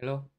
Hello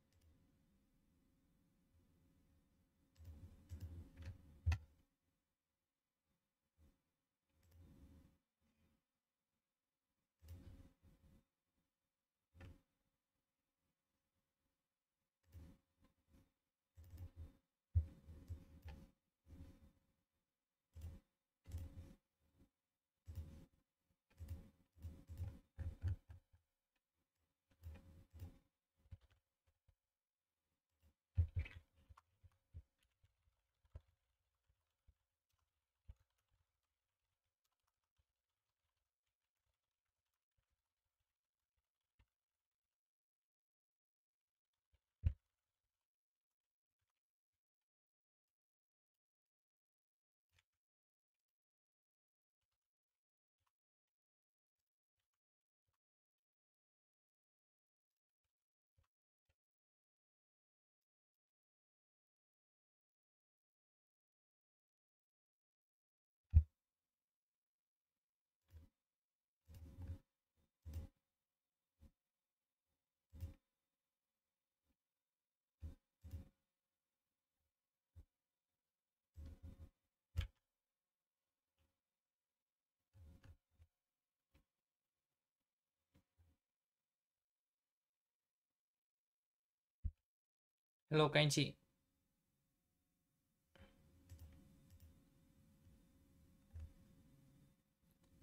Hello các anh chị.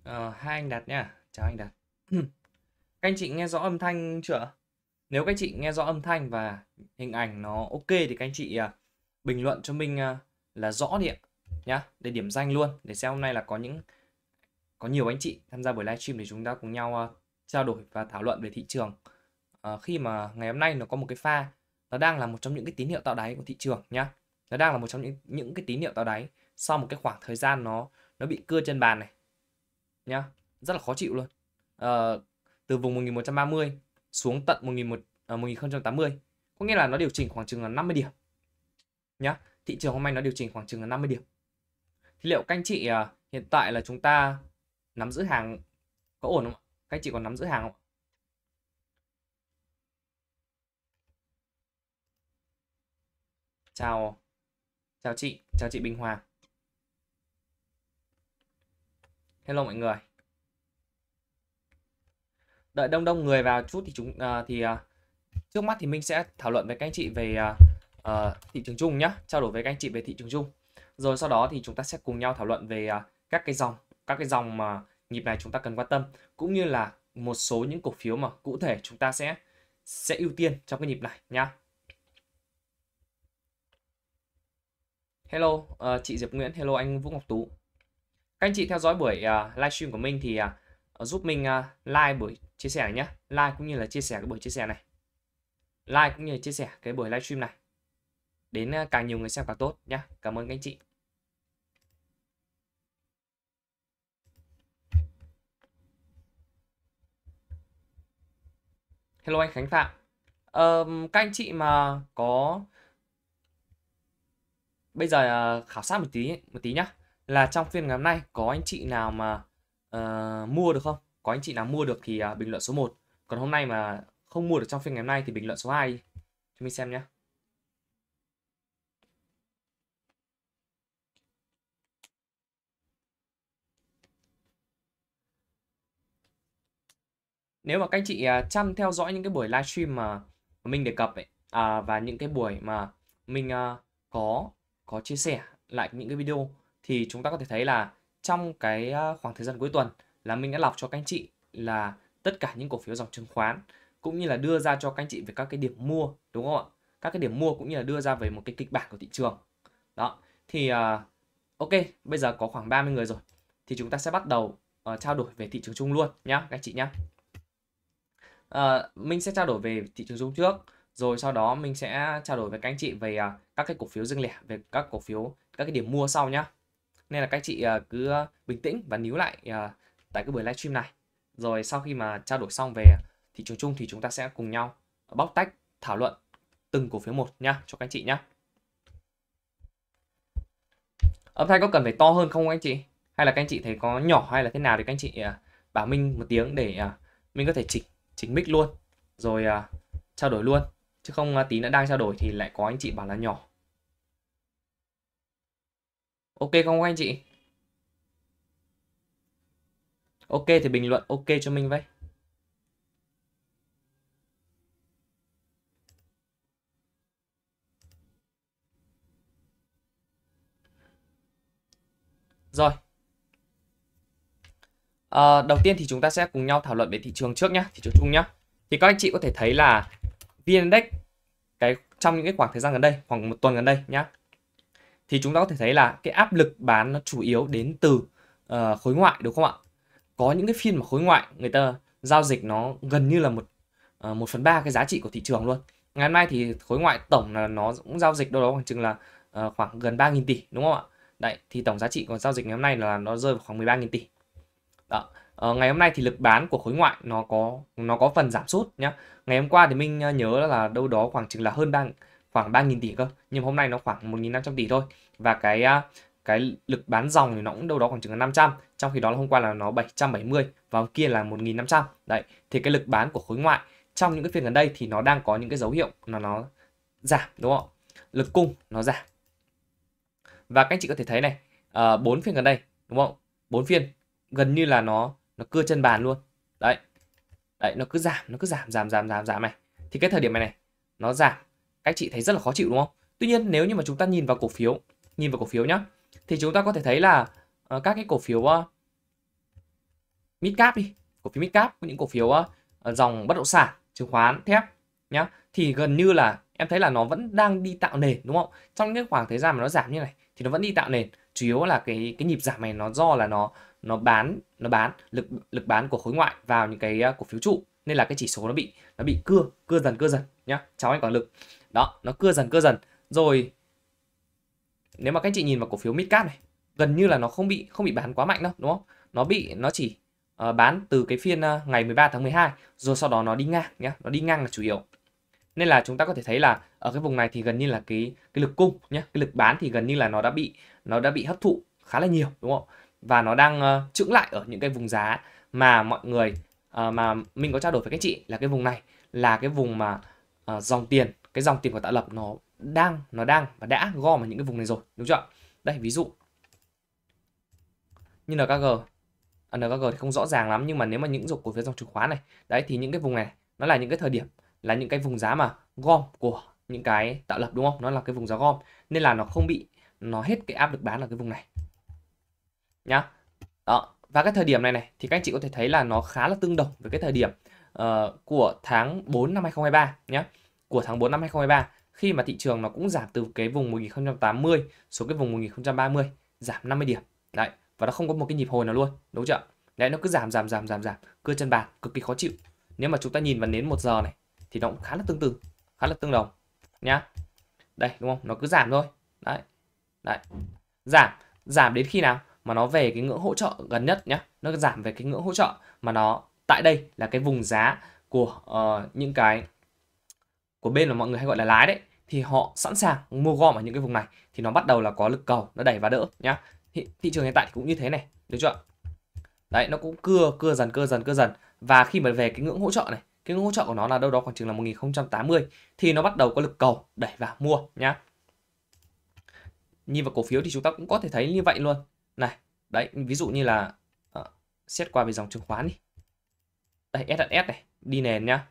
Ờ, hai anh Đạt nha. Chào anh Đạt. các anh chị nghe rõ âm thanh chưa? Nếu các anh chị nghe rõ âm thanh và hình ảnh nó ok thì các anh chị à, bình luận cho mình à, là rõ đi ạ. Nhá, để điểm danh luôn. Để xem hôm nay là có những có nhiều anh chị tham gia buổi livestream để chúng ta cùng nhau à, trao đổi và thảo luận về thị trường. Uh, khi mà ngày hôm nay nó có một cái pha nó đang là một trong những cái tín hiệu tạo đáy của thị trường nhá nó đang là một trong những những cái tín hiệu tạo đáy sau một cái khoảng thời gian nó nó bị cưa trên bàn này nhá rất là khó chịu luôn à, từ vùng 1130 xuống tận 11, à, 1080 có nghĩa là nó điều chỉnh khoảng chừng là 50 điểm nhá thị trường hôm nay nó điều chỉnh khoảng chừng là 50 điểm thì liệu các anh chị à, hiện tại là chúng ta nắm giữ hàng có ổn không ạ các anh chị còn nắm giữ hàng không Chào chào chị, chào chị Bình Hoàng. Hello mọi người. Đợi đông đông người vào chút thì chúng uh, thì uh, trước mắt thì mình sẽ thảo luận với các anh chị về uh, uh, thị trường chung nhé, trao đổi với các anh chị về thị trường chung. Rồi sau đó thì chúng ta sẽ cùng nhau thảo luận về uh, các cái dòng, các cái dòng mà uh, nhịp này chúng ta cần quan tâm cũng như là một số những cổ phiếu mà cụ thể chúng ta sẽ sẽ ưu tiên trong cái nhịp này nhá. Hello, uh, chị Diệp Nguyễn, hello anh Vũ Ngọc Tú. Các anh chị theo dõi buổi uh, livestream của mình thì uh, giúp mình uh, like buổi chia sẻ này nhé. Like cũng như là chia sẻ cái buổi chia sẻ này. Like cũng như là chia sẻ cái buổi livestream này. Đến uh, càng nhiều người xem càng tốt nhé. Cảm ơn các anh chị. Hello anh Khánh Phạm. Uh, các anh chị mà có bây giờ à, khảo sát một tí một tí nhá là trong phiên ngày hôm nay có anh chị nào mà uh, mua được không có anh chị nào mua được thì uh, bình luận số 1 còn hôm nay mà không mua được trong phiên ngày hôm nay thì bình luận số 2 cho mình xem nhé nếu mà các anh chị uh, chăm theo dõi những cái buổi livestream mà mình đề cập ấy à, và những cái buổi mà mình uh, có có chia sẻ lại những cái video thì chúng ta có thể thấy là trong cái à, khoảng thời gian cuối tuần là mình đã lọc cho các anh chị là tất cả những cổ phiếu dòng chứng khoán cũng như là đưa ra cho các anh chị về các cái điểm mua đúng không ạ các cái điểm mua cũng như là đưa ra về một cái kịch bản của thị trường đó thì uh, ok bây giờ có khoảng 30 người rồi thì chúng ta sẽ bắt đầu uh, trao đổi về thị trường chung luôn nhá các anh chị nhá uh, mình sẽ trao đổi về thị trường chung trước rồi sau đó mình sẽ trao đổi với các anh chị về à, các cái cổ phiếu riêng lẻ về các cổ phiếu các cái điểm mua sau nhá nên là các chị à, cứ à, bình tĩnh và níu lại tại cái buổi livestream này rồi sau khi mà trao đổi xong về thị trường chung thì chúng ta sẽ cùng nhau bóc tách thảo luận từng cổ phiếu một nhá cho các anh chị nhá âm thanh có cần phải to hơn không anh chị hay là các anh chị thấy có nhỏ hay là thế nào thì các anh chị bảo minh một tiếng để mình có thể chỉnh chỉnh mic luôn rồi trao đổi luôn chứ không à, tí nữa đang trao đổi thì lại có anh chị bảo là nhỏ ok không anh chị ok thì bình luận ok cho mình vậy Rồi. À, đầu tiên thì chúng ta sẽ cùng nhau thảo luận về thị trường trước nhé, thị trường chung nhé. Thì các anh chị có thể thấy là VN Index cái trong những cái khoảng thời gian gần đây khoảng một tuần gần đây nhá thì chúng ta có thể thấy là cái áp lực bán nó chủ yếu đến từ uh, khối ngoại đúng không ạ có những cái phiên mà khối ngoại người ta giao dịch nó gần như là một uh, một phần ba cái giá trị của thị trường luôn ngày mai thì khối ngoại tổng là nó cũng giao dịch đâu đó khoảng chừng là uh, khoảng gần 3.000 tỷ đúng không ạ đấy thì tổng giá trị của giao dịch ngày hôm nay là nó rơi vào khoảng 13.000 tỷ đó uh, ngày hôm nay thì lực bán của khối ngoại nó có nó có phần giảm sút nhá ngày hôm qua thì mình ờ, nhớ là đâu đó khoảng chừng là hơn đang khoảng 3.000 tỷ cơ nhưng hôm nay nó khoảng 1.500 tỷ thôi và cái ờ, cái lực bán dòng thì nó cũng đâu đó khoảng chừng là 500 trong khi đó là hôm qua là nó 770 và hôm kia là 1.500 đấy thì cái lực bán của khối ngoại trong những cái phiên gần đây thì nó đang có những cái dấu hiệu là nó giảm đúng không lực cung nó giảm và các anh chị có thể thấy này bốn uh, phiên gần đây đúng không bốn phiên gần như là nó nó cưa chân bàn luôn đấy đấy nó cứ giảm nó cứ giảm giảm giảm giảm giảm này thì cái thời điểm này này nó giảm các chị thấy rất là khó chịu đúng không tuy nhiên nếu như mà chúng ta nhìn vào cổ phiếu nhìn vào cổ phiếu nhá thì chúng ta có thể thấy là uh, các cái cổ phiếu uh, mid cap đi cổ phiếu mid cap những cổ phiếu uh, dòng bất động sản chứng khoán thép nhá thì gần như là em thấy là nó vẫn đang đi tạo nền đúng không trong những khoảng thời gian mà nó giảm như này thì nó vẫn đi tạo nền chủ yếu là cái cái nhịp giảm này nó do là nó nó bán nó bán lực lực bán của khối ngoại vào những cái ờ, cổ phiếu trụ nên là cái chỉ số nó bị nó bị cưa cưa dần cưa dần nhá cháu anh còn lực đó nó cưa dần cưa dần rồi nếu mà các chị nhìn vào cổ phiếu midcap này gần như là nó không bị không bị bán quá mạnh đâu đúng không nó bị nó chỉ uh, bán từ cái phiên uh, ngày 13 tháng 12 rồi sau đó nó đi ngang nhá nó đi ngang là chủ yếu nên là chúng ta có thể thấy là ở cái vùng này thì gần như là cái cái lực cung nhá cái lực bán thì gần như là nó đã bị nó đã bị hấp thụ khá là nhiều đúng không và nó đang trứng ờ, lại ở những cái vùng giá mà mọi người ờ, mà mình có trao đổi với các chị là cái vùng này là cái vùng mà ờ, dòng tiền cái dòng tiền của tạo lập nó đang nó đang và đã gom ở những cái vùng này rồi đúng chưa đây ví dụ như NKG NKG thì không rõ ràng lắm nhưng mà nếu mà những dục cổ phiếu dòng chứng khoán này đấy thì những cái vùng này nó là những cái thời điểm là những cái vùng giá mà gom của những cái tạo lập đúng không nó là cái vùng giá gom nên là nó không bị nó hết cái áp lực bán ở cái vùng này nhá đó và cái thời điểm này này thì các anh chị có thể thấy là nó khá là tương đồng với cái thời điểm uh, của tháng 4 năm 2023 nhé của tháng 4 năm 2023 khi mà thị trường nó cũng giảm từ cái vùng 1080 xuống cái vùng 1030 giảm 50 điểm đấy và nó không có một cái nhịp hồi nào luôn đúng chưa đấy nó cứ giảm giảm giảm giảm giảm cưa chân bàn cực kỳ khó chịu nếu mà chúng ta nhìn vào nến một giờ này thì nó cũng khá là tương tự khá là tương đồng nhá đây đúng không nó cứ giảm thôi đấy đấy giảm giảm đến khi nào mà nó về cái ngưỡng hỗ trợ gần nhất nhé nó giảm về cái ngưỡng hỗ trợ mà nó tại đây là cái vùng giá của uh, những cái của bên mà mọi người hay gọi là lái đấy thì họ sẵn sàng mua gom ở những cái vùng này thì nó bắt đầu là có lực cầu nó đẩy và đỡ nhá thị, thị trường hiện tại thì cũng như thế này được chưa đấy nó cũng cưa cưa dần cưa dần cưa dần và khi mà về cái ngưỡng hỗ trợ này cái ngưỡng hỗ trợ của nó là đâu đó khoảng chừng là 1080 thì nó bắt đầu có lực cầu đẩy vào mua nhá nhìn vào cổ phiếu thì chúng ta cũng có thể thấy như vậy luôn này đấy ví dụ như là ờ, xét qua về dòng chứng khoán đi đây SHS này đi nền nhá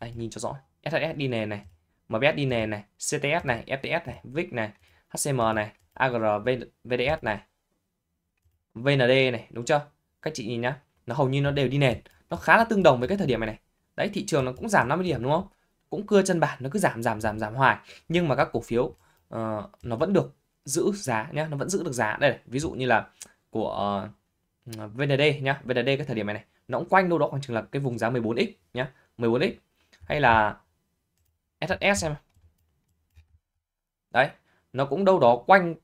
đây nhìn cho rõ SHS đi nền này MBS đi nền này CTS này FTS này VIX này HCM này AGR VDS này VND này đúng chưa các chị nhìn nhá nó hầu như nó đều đi nền nó khá là tương đồng với cái thời điểm này này đấy thị trường nó cũng giảm 50 điểm đúng không cũng cưa chân bản nó cứ giảm giảm giảm giảm hoài nhưng mà các cổ phiếu uh, nó vẫn được giữ giá nhá nó vẫn giữ được giá đây này. ví dụ như là của ờ, VND nhá VND cái thời điểm này này nó cũng quanh đâu đó khoảng chừng là cái vùng giá 14x nhá 14x hay là SHS em đấy nó cũng đâu đó quanh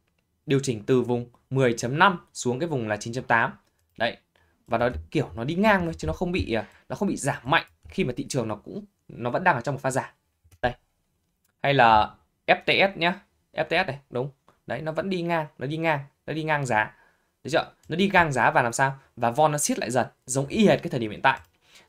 điều chỉnh từ vùng 10.5 xuống cái vùng là 9.8 đấy và nó kiểu nó đi ngang thôi chứ nó không bị ờ, nó không bị giảm mạnh khi mà thị trường nó cũng nó vẫn đang ở trong một pha giảm đây hay là FTS nhá FTS này đúng đấy nó vẫn đi ngang nó đi ngang nó đi ngang giá được chưa nó đi ngang giá và làm sao và von nó siết lại dần giống y hệt cái thời điểm hiện tại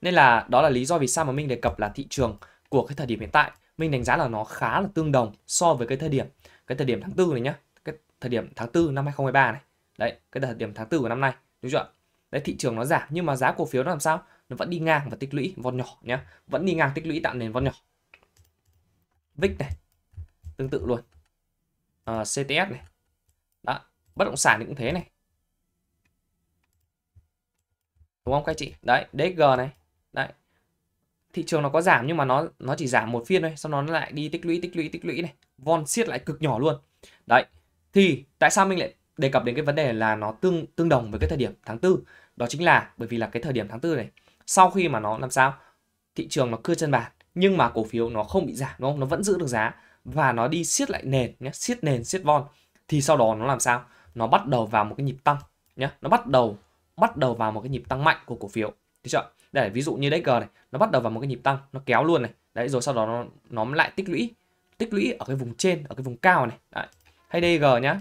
nên là đó là lý do vì sao mà mình đề cập là thị trường của cái thời điểm hiện tại mình đánh giá là nó khá là tương đồng so với cái thời điểm cái thời điểm tháng tư này nhá cái thời điểm tháng tư năm 2023 này đấy cái thời điểm tháng tư của năm nay đúng chưa đấy thị trường nó giảm nhưng mà giá cổ phiếu nó làm sao nó vẫn đi ngang và tích lũy von nhỏ nhá vẫn đi ngang tích lũy tạo nền von nhỏ vick này tương tự luôn Ờ, CTS này đó bất động sản thì cũng thế này đúng không các chị đấy DG này đấy thị trường nó có giảm nhưng mà nó nó chỉ giảm một phiên thôi xong nó lại đi tích lũy tích lũy tích lũy này von siết lại cực nhỏ luôn đấy thì tại sao mình lại đề cập đến cái vấn đề là nó tương tương đồng với cái thời điểm tháng tư đó chính là bởi vì là cái thời điểm tháng tư này sau khi mà nó làm sao thị trường nó cưa chân bàn nhưng mà cổ phiếu nó không bị giảm đúng không nó vẫn giữ được giá và nó đi siết lại nền nhé siết nền siết von thì sau đó nó làm sao nó bắt đầu vào một cái nhịp tăng nhé nó bắt đầu bắt đầu vào một cái nhịp tăng mạnh của cổ phiếu thì chưa để ví dụ như đấy cờ này nó bắt đầu vào một cái nhịp tăng nó kéo luôn này đấy rồi sau đó nó nó lại tích lũy tích lũy ở cái vùng trên ở cái vùng cao này đấy. hay g nhá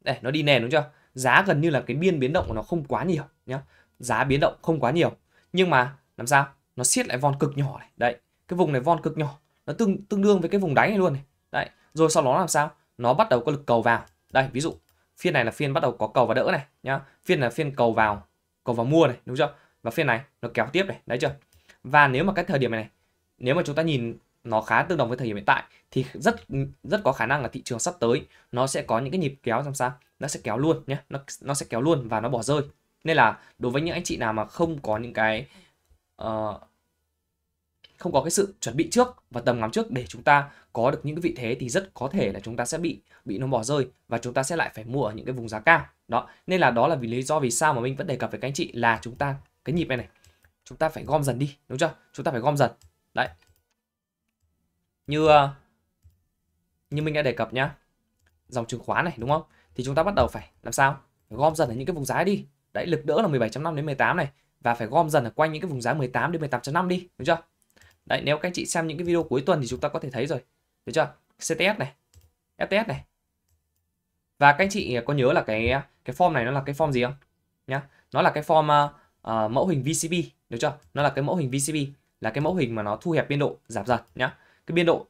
đây nó đi nền đúng chưa giá gần như là cái biên biến động của nó không quá nhiều nhá giá biến động không quá nhiều nhưng mà làm sao nó siết lại von cực nhỏ này đấy cái vùng này von cực nhỏ nó tương tương đương với cái vùng đáy này luôn này đấy rồi sau đó làm sao nó bắt đầu có lực cầu vào đây ví dụ phiên này là phiên bắt đầu có cầu và đỡ này nhá phiên này là phiên cầu vào cầu vào mua này đúng chưa và phiên này nó kéo tiếp này đấy chưa và nếu mà cái thời điểm này, này nếu mà chúng ta nhìn nó khá tương đồng với thời điểm hiện tại thì rất rất có khả năng là thị trường sắp tới nó sẽ có những cái nhịp kéo làm sao nó sẽ kéo luôn nhé nó nó sẽ kéo luôn và nó bỏ rơi nên là đối với những anh chị nào mà không có những cái uh, không có cái sự chuẩn bị trước và tầm ngắm trước để chúng ta có được những cái vị thế thì rất có thể là chúng ta sẽ bị bị nó bỏ rơi và chúng ta sẽ lại phải mua ở những cái vùng giá cao đó nên là đó là vì lý do vì sao mà mình vẫn đề cập với các anh chị là chúng ta cái nhịp này này chúng ta phải gom dần đi đúng chưa chúng ta phải gom dần đấy như ờ, như mình đã đề cập nhá dòng chứng khoán này đúng không thì chúng ta bắt đầu phải làm sao gom dần ở những cái vùng giá đi đấy lực đỡ là 17.5 đến 18 này và phải gom dần ở quanh những cái vùng giá 18 đến 18.5 đi đúng chưa Đấy, nếu các anh chị xem những cái video cuối tuần thì chúng ta có thể thấy rồi. Được chưa? CTS này, FTS này. Và các anh chị có nhớ là cái cái form này nó là cái form gì không? Nhá. Nó là cái form uh, mẫu hình VCB, được chưa? Nó là cái mẫu hình VCB, là cái mẫu hình mà nó thu hẹp biên độ giảm dần nhá. Cái biên độ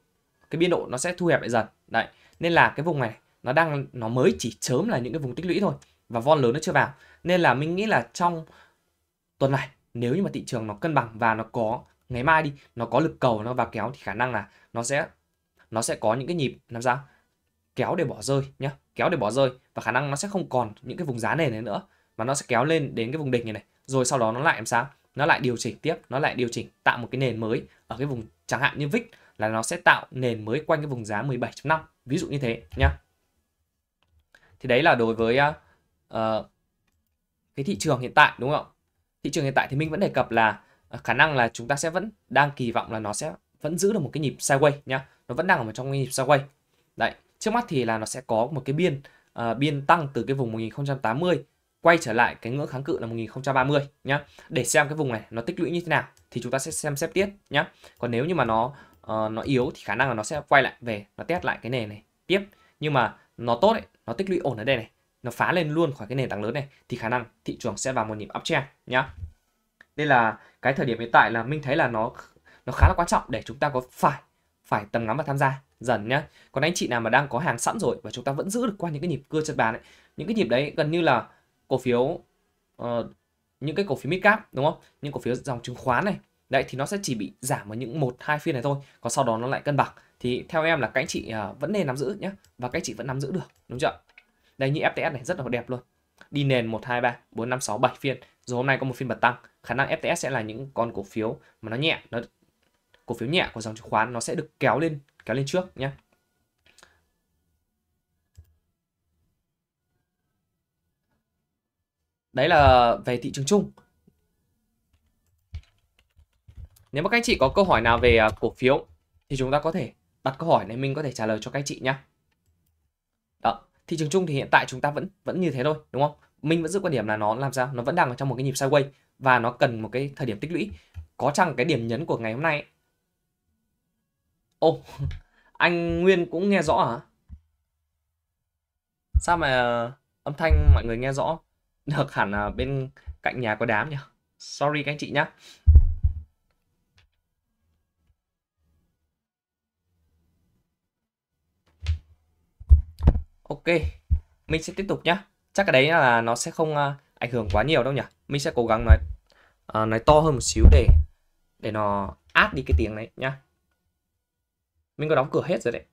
cái biên độ nó sẽ thu hẹp lại dần. Đấy. Nên là cái vùng này nó đang nó mới chỉ chớm là những cái vùng tích lũy thôi và von lớn nó chưa vào. Nên là mình nghĩ là trong tuần này nếu như mà thị trường nó cân bằng và nó có ngày mai đi nó có lực cầu nó vào kéo thì khả năng là nó sẽ nó sẽ có những cái nhịp làm sao kéo để bỏ rơi nhá kéo để bỏ rơi và khả năng nó sẽ không còn những cái vùng giá nền này nữa mà nó sẽ kéo lên đến cái vùng đỉnh này này rồi sau đó nó lại làm sao nó lại điều chỉnh tiếp nó lại điều chỉnh tạo một cái nền mới ở cái vùng chẳng hạn như VIX là nó sẽ tạo nền mới quanh cái vùng giá 17.5 ví dụ như thế nhá thì đấy là đối với uh, cái thị trường hiện tại đúng không thị trường hiện tại thì mình vẫn đề cập là Ờ, khả năng là chúng ta sẽ vẫn đang kỳ vọng là nó sẽ vẫn giữ được một cái nhịp sideways nhá nó vẫn đang ở trong cái nhịp sideways đấy trước mắt thì là nó sẽ có một cái biên uh, biên tăng từ cái vùng 1080 quay trở lại cái ngưỡng kháng cự là 1030 nhá để xem cái vùng này nó tích lũy như thế nào thì chúng ta sẽ xem xét tiếp nhá còn nếu như mà nó uh, nó yếu thì khả năng là nó sẽ quay lại về nó test lại cái nền này tiếp nhưng mà nó tốt ấy, nó tích lũy ổn ở đây này nó phá lên luôn khỏi cái nền tảng lớn này thì khả năng thị trường sẽ vào một nhịp uptrend nhá đây là cái thời điểm hiện tại là mình thấy là nó nó khá là quan trọng để chúng ta có phải phải tầm ngắm và tham gia dần nhá còn anh chị nào mà đang có hàng sẵn rồi và chúng ta vẫn giữ được qua những cái nhịp cưa chân bàn ấy những cái nhịp đấy gần như là cổ phiếu uh, những cái cổ phiếu mid cap đúng không những cổ phiếu dòng chứng khoán này đấy thì nó sẽ chỉ bị giảm ở những một hai phiên này thôi còn sau đó nó lại cân bằng thì theo em là các anh chị uh, vẫn nên nắm giữ nhé và các anh chị vẫn nắm giữ được đúng chưa đây như FTS này rất là đẹp luôn đi nền một hai ba bốn năm sáu bảy phiên rồi hôm nay có một phiên bật tăng, khả năng FTS sẽ là những con cổ phiếu mà nó nhẹ, nó cổ phiếu nhẹ của dòng chứng khoán nó sẽ được kéo lên, kéo lên trước nhé. Đấy là về thị trường chung. Nếu mà các anh chị có câu hỏi nào về à, cổ phiếu thì chúng ta có thể đặt câu hỏi này mình có thể trả lời cho các anh chị nhé. Đó, thị trường chung thì hiện tại chúng ta vẫn vẫn như thế thôi, đúng không? mình vẫn giữ quan điểm là nó làm sao nó vẫn đang ở trong một cái nhịp sideways và nó cần một cái thời điểm tích lũy có chăng cái điểm nhấn của ngày hôm nay ô oh, anh nguyên cũng nghe rõ hả sao mà ờ, âm thanh mọi người nghe rõ được hẳn là bên cạnh nhà có đám nhỉ sorry các anh chị nhá ok mình sẽ tiếp tục nhé chắc cái đấy là nó sẽ không à, ảnh hưởng quá nhiều đâu nhỉ mình sẽ cố gắng nói uh, nói to hơn một xíu để để nó át đi cái tiếng đấy nhá mình có đóng cửa hết rồi đấy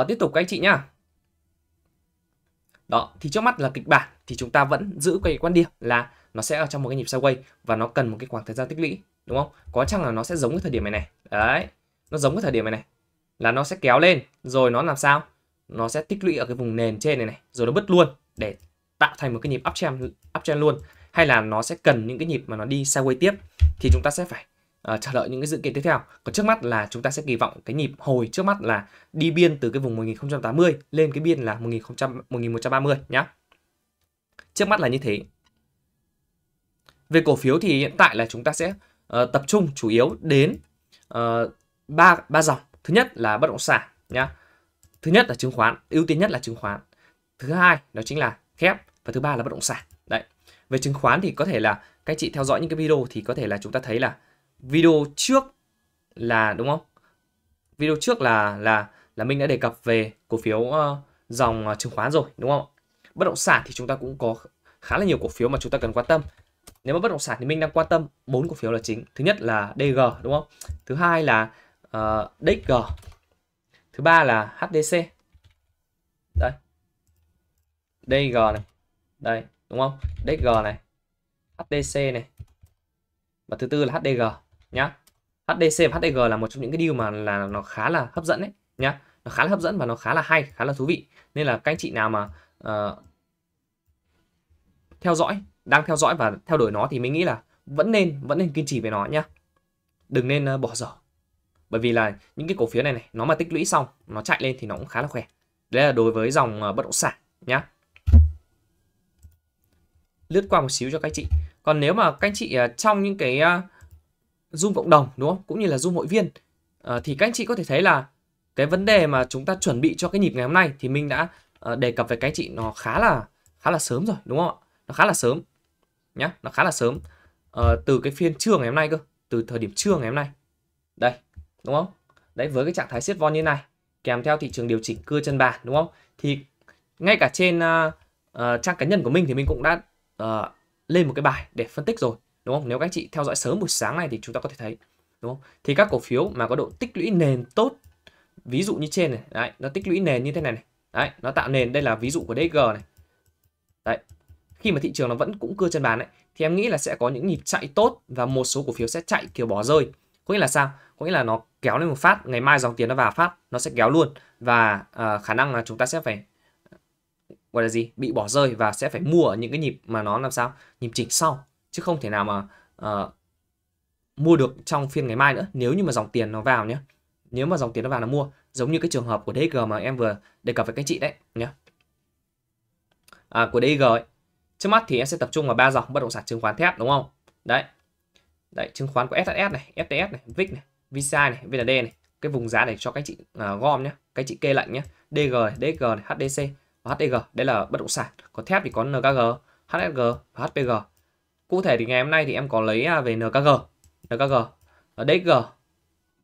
uh, tiếp tục các anh chị nhá đó thì trước mắt là kịch bản thì chúng ta vẫn giữ cái quan điểm là nó sẽ ở trong một cái nhịp sideways và nó cần một cái khoảng thời gian tích lũy đúng không có chăng là nó sẽ giống cái thời điểm này này đấy nó giống cái thời điểm này này là nó sẽ kéo lên rồi nó làm sao nó sẽ tích lũy ở cái vùng nền trên này này rồi nó bứt luôn để tạo thành một cái nhịp uptrend uptrend luôn hay là nó sẽ cần những cái nhịp mà nó đi sideways tiếp thì chúng ta sẽ phải uh, chờ đợi những cái dự kiến tiếp theo. Còn trước mắt là chúng ta sẽ kỳ vọng cái nhịp hồi trước mắt là đi biên từ cái vùng 1080 lên cái biên là 1000, 1130 nhá. Trước mắt là như thế. Về cổ phiếu thì hiện tại là chúng ta sẽ uh, tập trung chủ yếu đến uh, ba ba dòng. Thứ nhất là bất động sản nhá thứ nhất là chứng khoán ưu tiên nhất là chứng khoán thứ hai đó chính là thép và thứ ba là bất động sản đấy về chứng khoán thì có thể là các chị theo dõi những cái video thì có thể là chúng ta thấy là video trước là đúng không video trước là là là mình đã đề cập về cổ phiếu uh, dòng uh, chứng khoán rồi đúng không bất động sản thì chúng ta cũng có khá là nhiều cổ phiếu mà chúng ta cần quan tâm nếu mà bất động sản thì mình đang quan tâm bốn cổ phiếu là chính thứ nhất là DG đúng không thứ hai là uh, ờ, DXG thứ ba là HDC đây G này đây đúng không G này HDC này và thứ tư là HDG nhá HDC và HDG là một trong những cái điều mà là nó khá là hấp dẫn đấy nhá nó khá là hấp dẫn và nó khá là hay khá là thú vị nên là các anh chị nào mà uh, theo dõi đang theo dõi và theo đuổi nó thì mình nghĩ là vẫn nên vẫn nên kiên trì với nó nhá đừng nên uh, bỏ dở bởi vì là những cái cổ phiếu này này nó mà tích lũy xong nó chạy lên thì nó cũng khá là khỏe đấy là đối với dòng ờ, bất động sản nhá lướt qua một xíu cho các chị còn nếu mà các anh chị ờ, trong những cái ờ, zoom cộng đồng đúng không cũng như là zoom hội viên thì các anh chị có thể thấy là cái vấn đề mà chúng ta chuẩn bị cho cái nhịp ngày hôm nay thì mình đã đề cập về các anh chị nó khá là khá là sớm rồi đúng không ạ nó khá là sớm nhá nó khá là sớm từ cái phiên trưa ngày hôm nay cơ từ thời điểm trưa ngày hôm nay đây đúng không đấy với cái trạng thái siết von như này kèm theo thị trường điều chỉnh cưa chân bàn đúng không thì ngay cả trên uh, uh, trang cá nhân của mình thì mình cũng đã uh, lên một cái bài để phân tích rồi đúng không nếu các chị theo dõi sớm buổi sáng này thì chúng ta có thể thấy đúng không thì các cổ phiếu mà có độ tích lũy nền tốt ví dụ như trên này đấy nó tích lũy nền như thế này này đấy nó tạo nền đây là ví dụ của DG này đấy khi mà thị trường nó vẫn cũng cưa chân bàn ấy thì em nghĩ là sẽ có những nhịp chạy tốt và một số cổ phiếu sẽ chạy kiểu bỏ rơi có nghĩa là sao có nghĩa là nó kéo lên một phát ngày mai dòng tiền nó vào phát nó sẽ kéo luôn và uh, khả năng là chúng ta sẽ phải gọi là gì bị bỏ rơi và sẽ phải mua ở những cái nhịp mà nó làm sao nhịp chỉnh sau chứ không thể nào mà uh, mua được trong phiên ngày mai nữa nếu như mà dòng tiền nó vào nhé nếu mà dòng tiền nó vào là mua giống như cái trường hợp của DG mà em vừa đề cập với các chị đấy nhé à, của DG ấy. trước mắt thì em sẽ tập trung vào ba dòng bất động sản chứng khoán thép đúng không đấy đấy chứng khoán của SHS này FTS này VIX này VCI này VND này cái vùng giá này cho các chị uh, gom nhé các chị kê lệnh nhé DG DG này, HDC và HDG đây là bất động sản có thép thì có NKG HSG và HPG cụ thể thì ngày hôm nay thì em có lấy à, về NKG NKG DG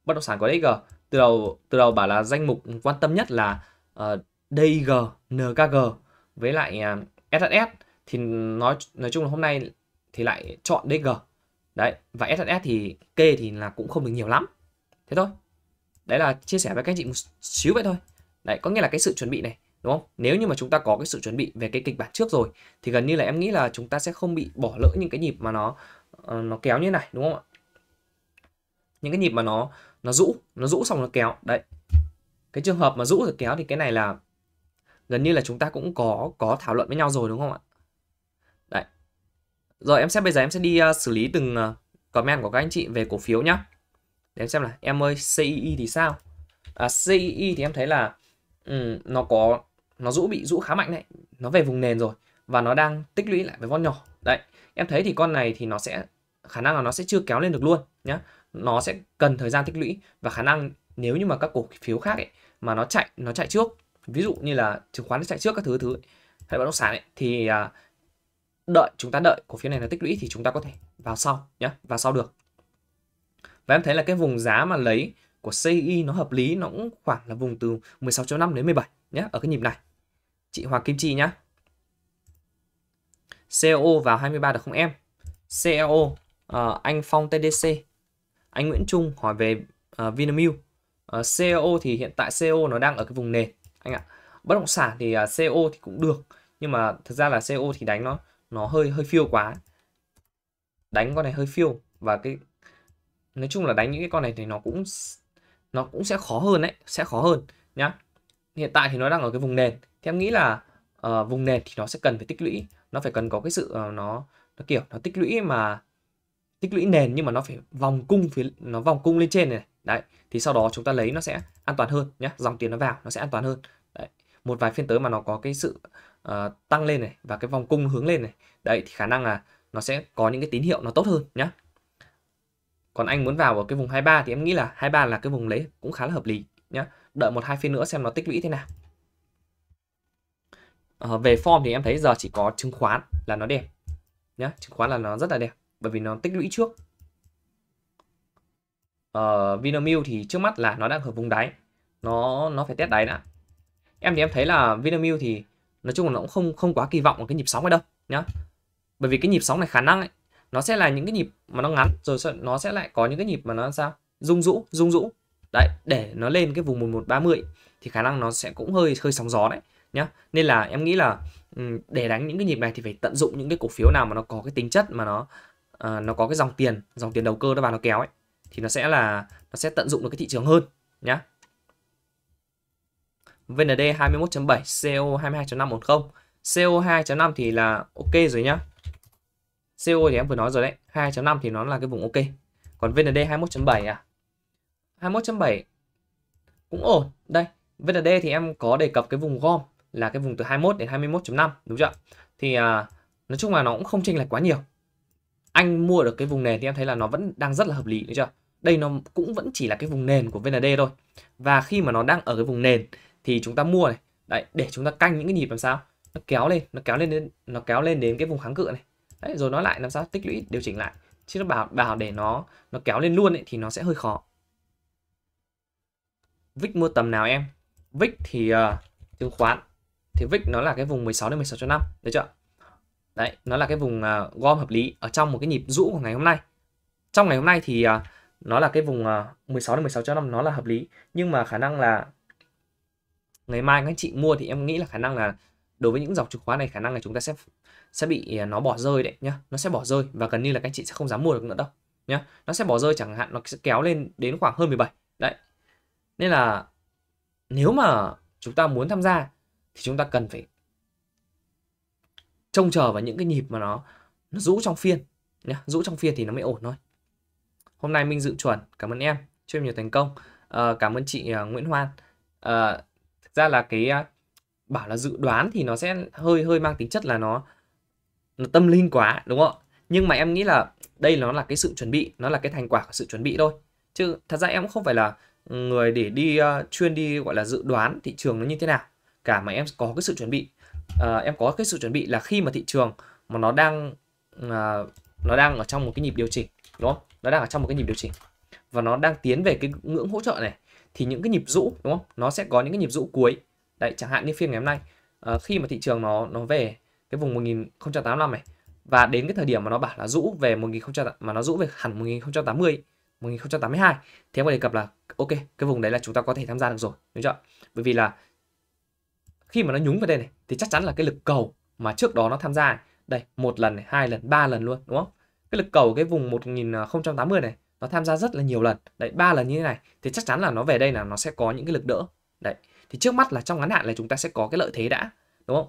bất động sản của DG từ đầu từ đầu bảo là danh mục quan tâm nhất là uh, ờ, DG NKG với lại uh, à, SHS thì nói nói chung là hôm nay thì lại chọn DG đấy và SSS thì kê thì là cũng không được nhiều lắm thế thôi đấy là chia sẻ với các anh chị một xíu vậy thôi đấy có nghĩa là cái sự chuẩn bị này đúng không nếu như mà chúng ta có cái sự chuẩn bị về cái kịch bản trước rồi thì gần như là em nghĩ là chúng ta sẽ không bị bỏ lỡ những cái nhịp mà nó ờ, nó kéo như này đúng không ạ những cái nhịp mà nó nó rũ nó rũ xong nó kéo đấy cái trường hợp mà rũ rồi kéo thì cái này là gần như là chúng ta cũng có có thảo luận với nhau rồi đúng không ạ rồi em sẽ bây giờ em sẽ đi uh, xử lý từng uh, comment của các anh chị về cổ phiếu nhá. Để em xem là em ơi CIE thì sao? À, CIE thì em thấy là um, nó có nó rũ bị rũ khá mạnh đấy, nó về vùng nền rồi và nó đang tích lũy lại với von nhỏ. Đấy, em thấy thì con này thì nó sẽ khả năng là nó sẽ chưa kéo lên được luôn nhá. Nó sẽ cần thời gian tích lũy và khả năng nếu như mà các cổ phiếu khác ấy mà nó chạy nó chạy trước, ví dụ như là chứng khoán nó chạy trước các thứ thứ hay bất động sản ấy thì uh, đợi chúng ta đợi cổ phiếu này nó tích lũy thì chúng ta có thể vào sau nhé vào sau được và em thấy là cái vùng giá mà lấy của CI nó hợp lý nó cũng khoảng là vùng từ 16.5 đến 17 nhé ở cái nhịp này chị Hoàng Kim Chi nhé, CO e vào 23 được không em CEO uh, ờ, anh Phong TDC anh Nguyễn Trung hỏi về uh, Vinamilk uh, ờ, CEO thì hiện tại CEO nó đang ở cái vùng nền anh ạ bất động sản thì uh, CEO thì cũng được nhưng mà thực ra là CEO thì đánh nó nó hơi hơi phiêu quá đánh con này hơi phiêu và cái nói chung là đánh những cái con này thì nó cũng nó cũng sẽ khó hơn đấy sẽ khó hơn nhá hiện tại thì nó đang ở cái vùng nền thì em nghĩ là uh, vùng nền thì nó sẽ cần phải tích lũy nó phải cần có cái sự uh, nó nó kiểu nó tích lũy mà tích lũy nền nhưng mà nó phải vòng cung phía nó vòng cung lên trên này, đấy thì sau đó chúng ta lấy nó sẽ an toàn hơn nhé dòng tiền nó vào nó sẽ an toàn hơn đấy. một vài phiên tới mà nó có cái sự Ờ, tăng lên này và cái vòng cung hướng lên này đấy thì khả năng là nó sẽ có những cái tín hiệu nó tốt hơn nhá còn anh muốn vào ở cái vùng 23 thì em nghĩ là 23 là cái vùng lấy cũng khá là hợp lý nhá đợi một hai phiên nữa xem nó tích lũy thế nào à, về form thì em thấy giờ chỉ có chứng khoán là nó đẹp nhá chứng khoán là nó rất là đẹp bởi vì nó tích lũy trước ở ờ, Vinamilk thì trước mắt là nó đang ở vùng đáy nó nó phải test đáy đã em thì em thấy là Vinamilk thì nói chung là nó cũng không không quá kỳ vọng vào cái nhịp sóng này đâu nhá bởi vì cái nhịp sóng này khả năng ấy, nó sẽ là những cái nhịp mà nó ngắn rồi nó sẽ lại có những cái nhịp mà nó sao rung rũ rung rũ đấy để nó lên cái vùng 1130 thì khả năng nó sẽ cũng hơi hơi sóng gió đấy nhá nên là em nghĩ là để đánh những cái nhịp này thì phải tận dụng những cái cổ phiếu nào mà nó có cái tính chất mà nó uh, nó có cái dòng tiền dòng tiền đầu cơ nó vào nó kéo ấy thì nó sẽ là nó sẽ tận dụng được cái thị trường hơn nhá VND 21.7, CO 22.510. CO 2.5 thì là ok rồi nhá. CO thì em vừa nói rồi đấy, 2.5 thì nó là cái vùng ok. Còn VND 21.7 à? 21.7 cũng ổn. Đây, VND thì em có đề cập cái vùng gom là cái vùng từ 21 đến 21.5 đúng chưa? Thì à, nói chung là nó cũng không chênh lệch quá nhiều. Anh mua được cái vùng nền thì em thấy là nó vẫn đang rất là hợp lý đúng chưa? Đây nó cũng vẫn chỉ là cái vùng nền của VND thôi. Và khi mà nó đang ở cái vùng nền thì chúng ta mua này đấy để chúng ta canh những cái nhịp làm sao nó kéo lên nó kéo lên đến nó kéo lên đến cái vùng kháng cự này đấy rồi nó lại làm sao tích lũy điều chỉnh lại chứ nó bảo bảo để nó nó kéo lên luôn ấy, thì nó sẽ hơi khó VIX mua tầm nào em VIX thì uh, chứng khoán thì VIX nó là cái vùng 16 đến 16 năm, được chưa đấy nó là cái vùng uh, gom hợp lý ở trong một cái nhịp rũ của ngày hôm nay trong ngày hôm nay thì uh, nó là cái vùng uh, 16 đến 16 năm nó là hợp lý nhưng mà khả năng là ngày mai các chị mua thì em nghĩ là khả năng là đối với những dòng chứng khoán này khả năng là chúng ta sẽ sẽ bị à, nó bỏ rơi đấy nhá nó sẽ bỏ rơi và gần như là các chị sẽ không dám mua được nữa đâu nhá nó sẽ bỏ rơi chẳng hạn nó sẽ kéo lên đến khoảng hơn 17 đấy nên là nếu mà chúng ta muốn tham gia thì chúng ta cần phải trông chờ vào những cái nhịp mà nó, nó rũ trong phiên nhá rũ trong phiên thì nó mới ổn thôi hôm nay minh dự chuẩn cảm ơn em chúc em nhiều thành công à, cảm ơn chị uh, nguyễn hoan à, thực ra là cái à, bảo là dự đoán thì nó sẽ hơi hơi mang tính chất là nó nó tâm linh quá đúng không nhưng mà em nghĩ là đây nó là cái sự chuẩn bị nó là cái thành quả của sự chuẩn bị thôi chứ thật ra em cũng không phải là người để đi uh, chuyên đi gọi là dự đoán thị trường nó như thế nào cả mà em có cái sự chuẩn bị uh, em có cái sự chuẩn bị là khi mà thị trường mà nó đang uh, nó đang ở trong một cái nhịp điều chỉnh đúng không nó đang ở trong một cái nhịp điều chỉnh và nó đang tiến về cái ngưỡng hỗ trợ này thì những cái nhịp rũ đúng không nó sẽ có những cái nhịp rũ cuối đấy chẳng hạn như phiên ngày hôm nay uh, khi mà thị trường nó nó về cái vùng 1085 này và đến cái thời điểm mà nó bảo là rũ về 1080 mà nó rũ về hẳn 1080 1082 em có đề cập là ok cái vùng đấy là chúng ta có thể tham gia được rồi đúng chưa bởi vì là khi mà nó nhúng vào đây này thì chắc chắn là cái lực cầu mà trước đó nó tham gia này. đây một lần này hai lần ba lần luôn đúng không cái lực cầu cái vùng 1080 này nó tham gia rất là nhiều lần đấy ba lần như thế này thì chắc chắn là nó về đây là nó sẽ có những cái lực đỡ đấy thì trước mắt là trong ngắn hạn là chúng ta sẽ có cái lợi thế đã đúng không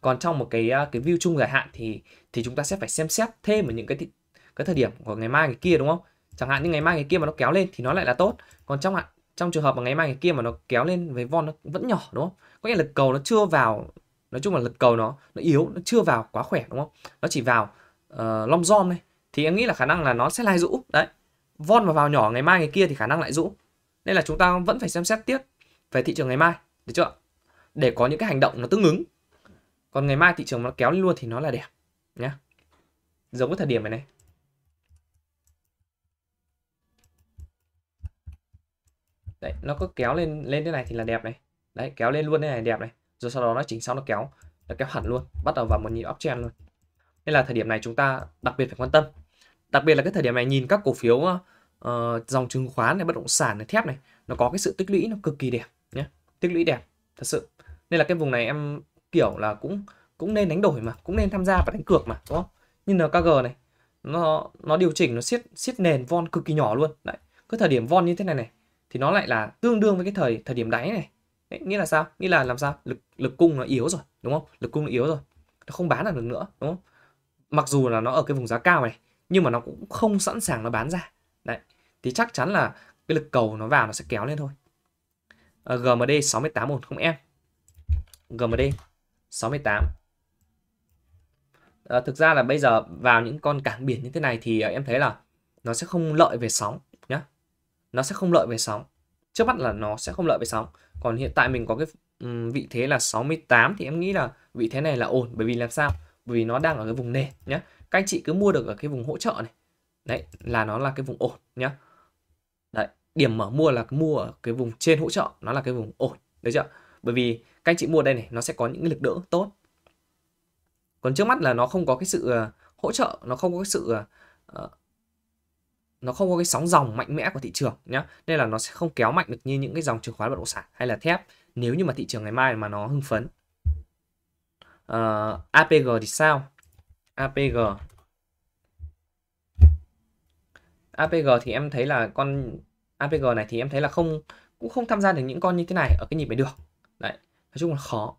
còn trong một cái à, cái view chung dài hạn thì thì chúng ta sẽ phải xem xét thêm ở những cái cái thời điểm của ngày mai ngày kia đúng không chẳng hạn như ngày mai ngày kia mà nó kéo lên thì nó lại là tốt còn trong hạn trong trường hợp mà ngày mai ngày kia mà nó kéo lên với von nó vẫn nhỏ đúng không có nghĩa là lực cầu nó chưa vào nói chung là lực cầu nó nó yếu nó chưa vào quá khỏe đúng không nó chỉ vào uh, long dom này thì em nghĩ là khả năng là nó sẽ lại rũ đấy von mà vào nhỏ ngày mai ngày kia thì khả năng lại rũ nên là chúng ta vẫn phải xem xét tiếp về thị trường ngày mai được chưa để có những cái hành động nó tương ứng còn ngày mai thị trường nó kéo lên luôn thì nó là đẹp nhá giống cái thời điểm này này đấy nó có kéo lên lên thế này thì là đẹp này đấy kéo lên luôn thế này đẹp này rồi sau đó nó chỉnh sau nó kéo nó kéo hẳn luôn bắt đầu vào một nhịp uptrend luôn nên là thời điểm này chúng ta đặc biệt phải quan tâm đặc biệt là cái thời điểm này nhìn các cổ phiếu uh, dòng chứng khoán này bất động sản này thép này nó có cái sự tích lũy nó cực kỳ đẹp nhé tích lũy đẹp thật sự nên là cái vùng này em kiểu là cũng cũng nên đánh đổi mà cũng nên tham gia và đánh cược mà đúng không như NKG này nó nó điều chỉnh nó siết siết nền von cực kỳ nhỏ luôn đấy cái thời điểm von như thế này này thì nó lại là tương đương với cái thời thời điểm đáy này đấy, nghĩa là sao nghĩa là làm sao lực lực cung nó yếu rồi đúng không lực cung nó yếu rồi nó không bán được nữa đúng không mặc dù là nó ở cái vùng giá cao này nhưng mà nó cũng không sẵn sàng nó bán ra đấy thì chắc chắn là cái lực cầu nó vào nó sẽ kéo lên thôi à, ờ, GMD không em? GMD 68 à, thực ra là bây giờ vào những con cảng biển như thế này thì ờ, em thấy là nó sẽ không lợi về sóng nhá nó sẽ không lợi về sóng trước mắt là nó sẽ không lợi về sóng còn hiện tại mình có cái vị thế là 68 thì em nghĩ là vị thế này là ổn bởi vì làm sao bởi vì nó đang ở cái vùng nền nhé các anh chị cứ mua được ở cái vùng hỗ trợ này đấy là nó là cái vùng ổn nhá đấy điểm mở mua là mua ở cái vùng trên hỗ trợ nó là cái vùng ổn được chưa bởi vì các anh chị mua đây này nó sẽ có những lực đỡ tốt còn trước mắt là nó không có cái sự ờ, hỗ trợ nó không có cái sự ờ, ờ, nó không có cái sóng dòng mạnh mẽ của thị trường nhá nên là nó sẽ không kéo mạnh được như những cái dòng chứng khoán bất động sản hay là thép nếu như mà thị trường ngày mai mà nó hưng phấn uh, APG thì sao APG APG thì em thấy là con APG này thì em thấy là không cũng không tham gia được những con như thế này ở cái nhịp này được đấy nói chung là khó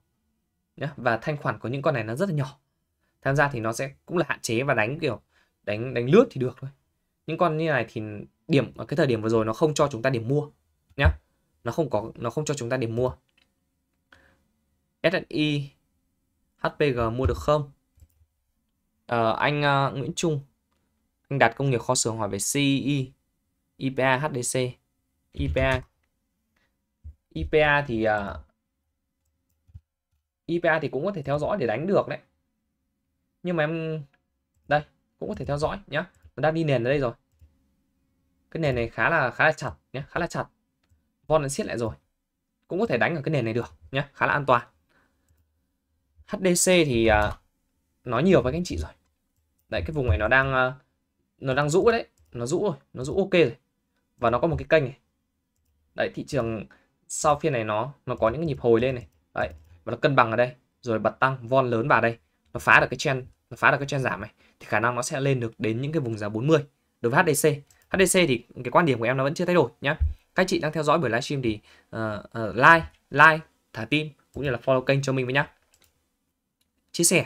nhá và thanh khoản của những con này nó rất là nhỏ tham gia thì nó sẽ cũng là hạn chế và đánh kiểu đánh đánh lướt thì được thôi những con như này thì điểm ở cái thời điểm vừa rồi nó không cho chúng ta điểm mua nhá nó không có nó không cho chúng ta điểm mua S&E HPG mua được không uh, anh uh, Nguyễn Trung anh đặt công nghiệp kho xưởng hỏi về CE e IPA HDC IPA IPA thì uh, ờ, IPA thì cũng có thể theo dõi để đánh được đấy nhưng mà em đây cũng có thể theo dõi nhá nó đang đi nền ở đây rồi cái nền này khá là khá là chặt nhé khá là chặt von đã siết lại rồi cũng có thể đánh ở cái nền này được nhé khá là an toàn HDC thì uh, nói nhiều với các anh chị rồi đấy cái vùng này nó đang ờ, nó đang rũ đấy nó rũ rồi nó rũ ok rồi và nó có một cái kênh này đấy thị trường sau phiên này nó nó có những cái nhịp hồi lên này đấy và nó cân bằng ở đây rồi bật tăng von lớn vào đây nó phá được cái trend nó phá được cái trend giảm này thì khả năng nó sẽ lên được đến những cái vùng giá 40 đối với HDC HDC thì cái quan điểm của em nó vẫn chưa thay đổi nhá các chị đang theo dõi buổi livestream thì uh, uh, like like thả tim cũng như là follow kênh cho mình với nhá chia sẻ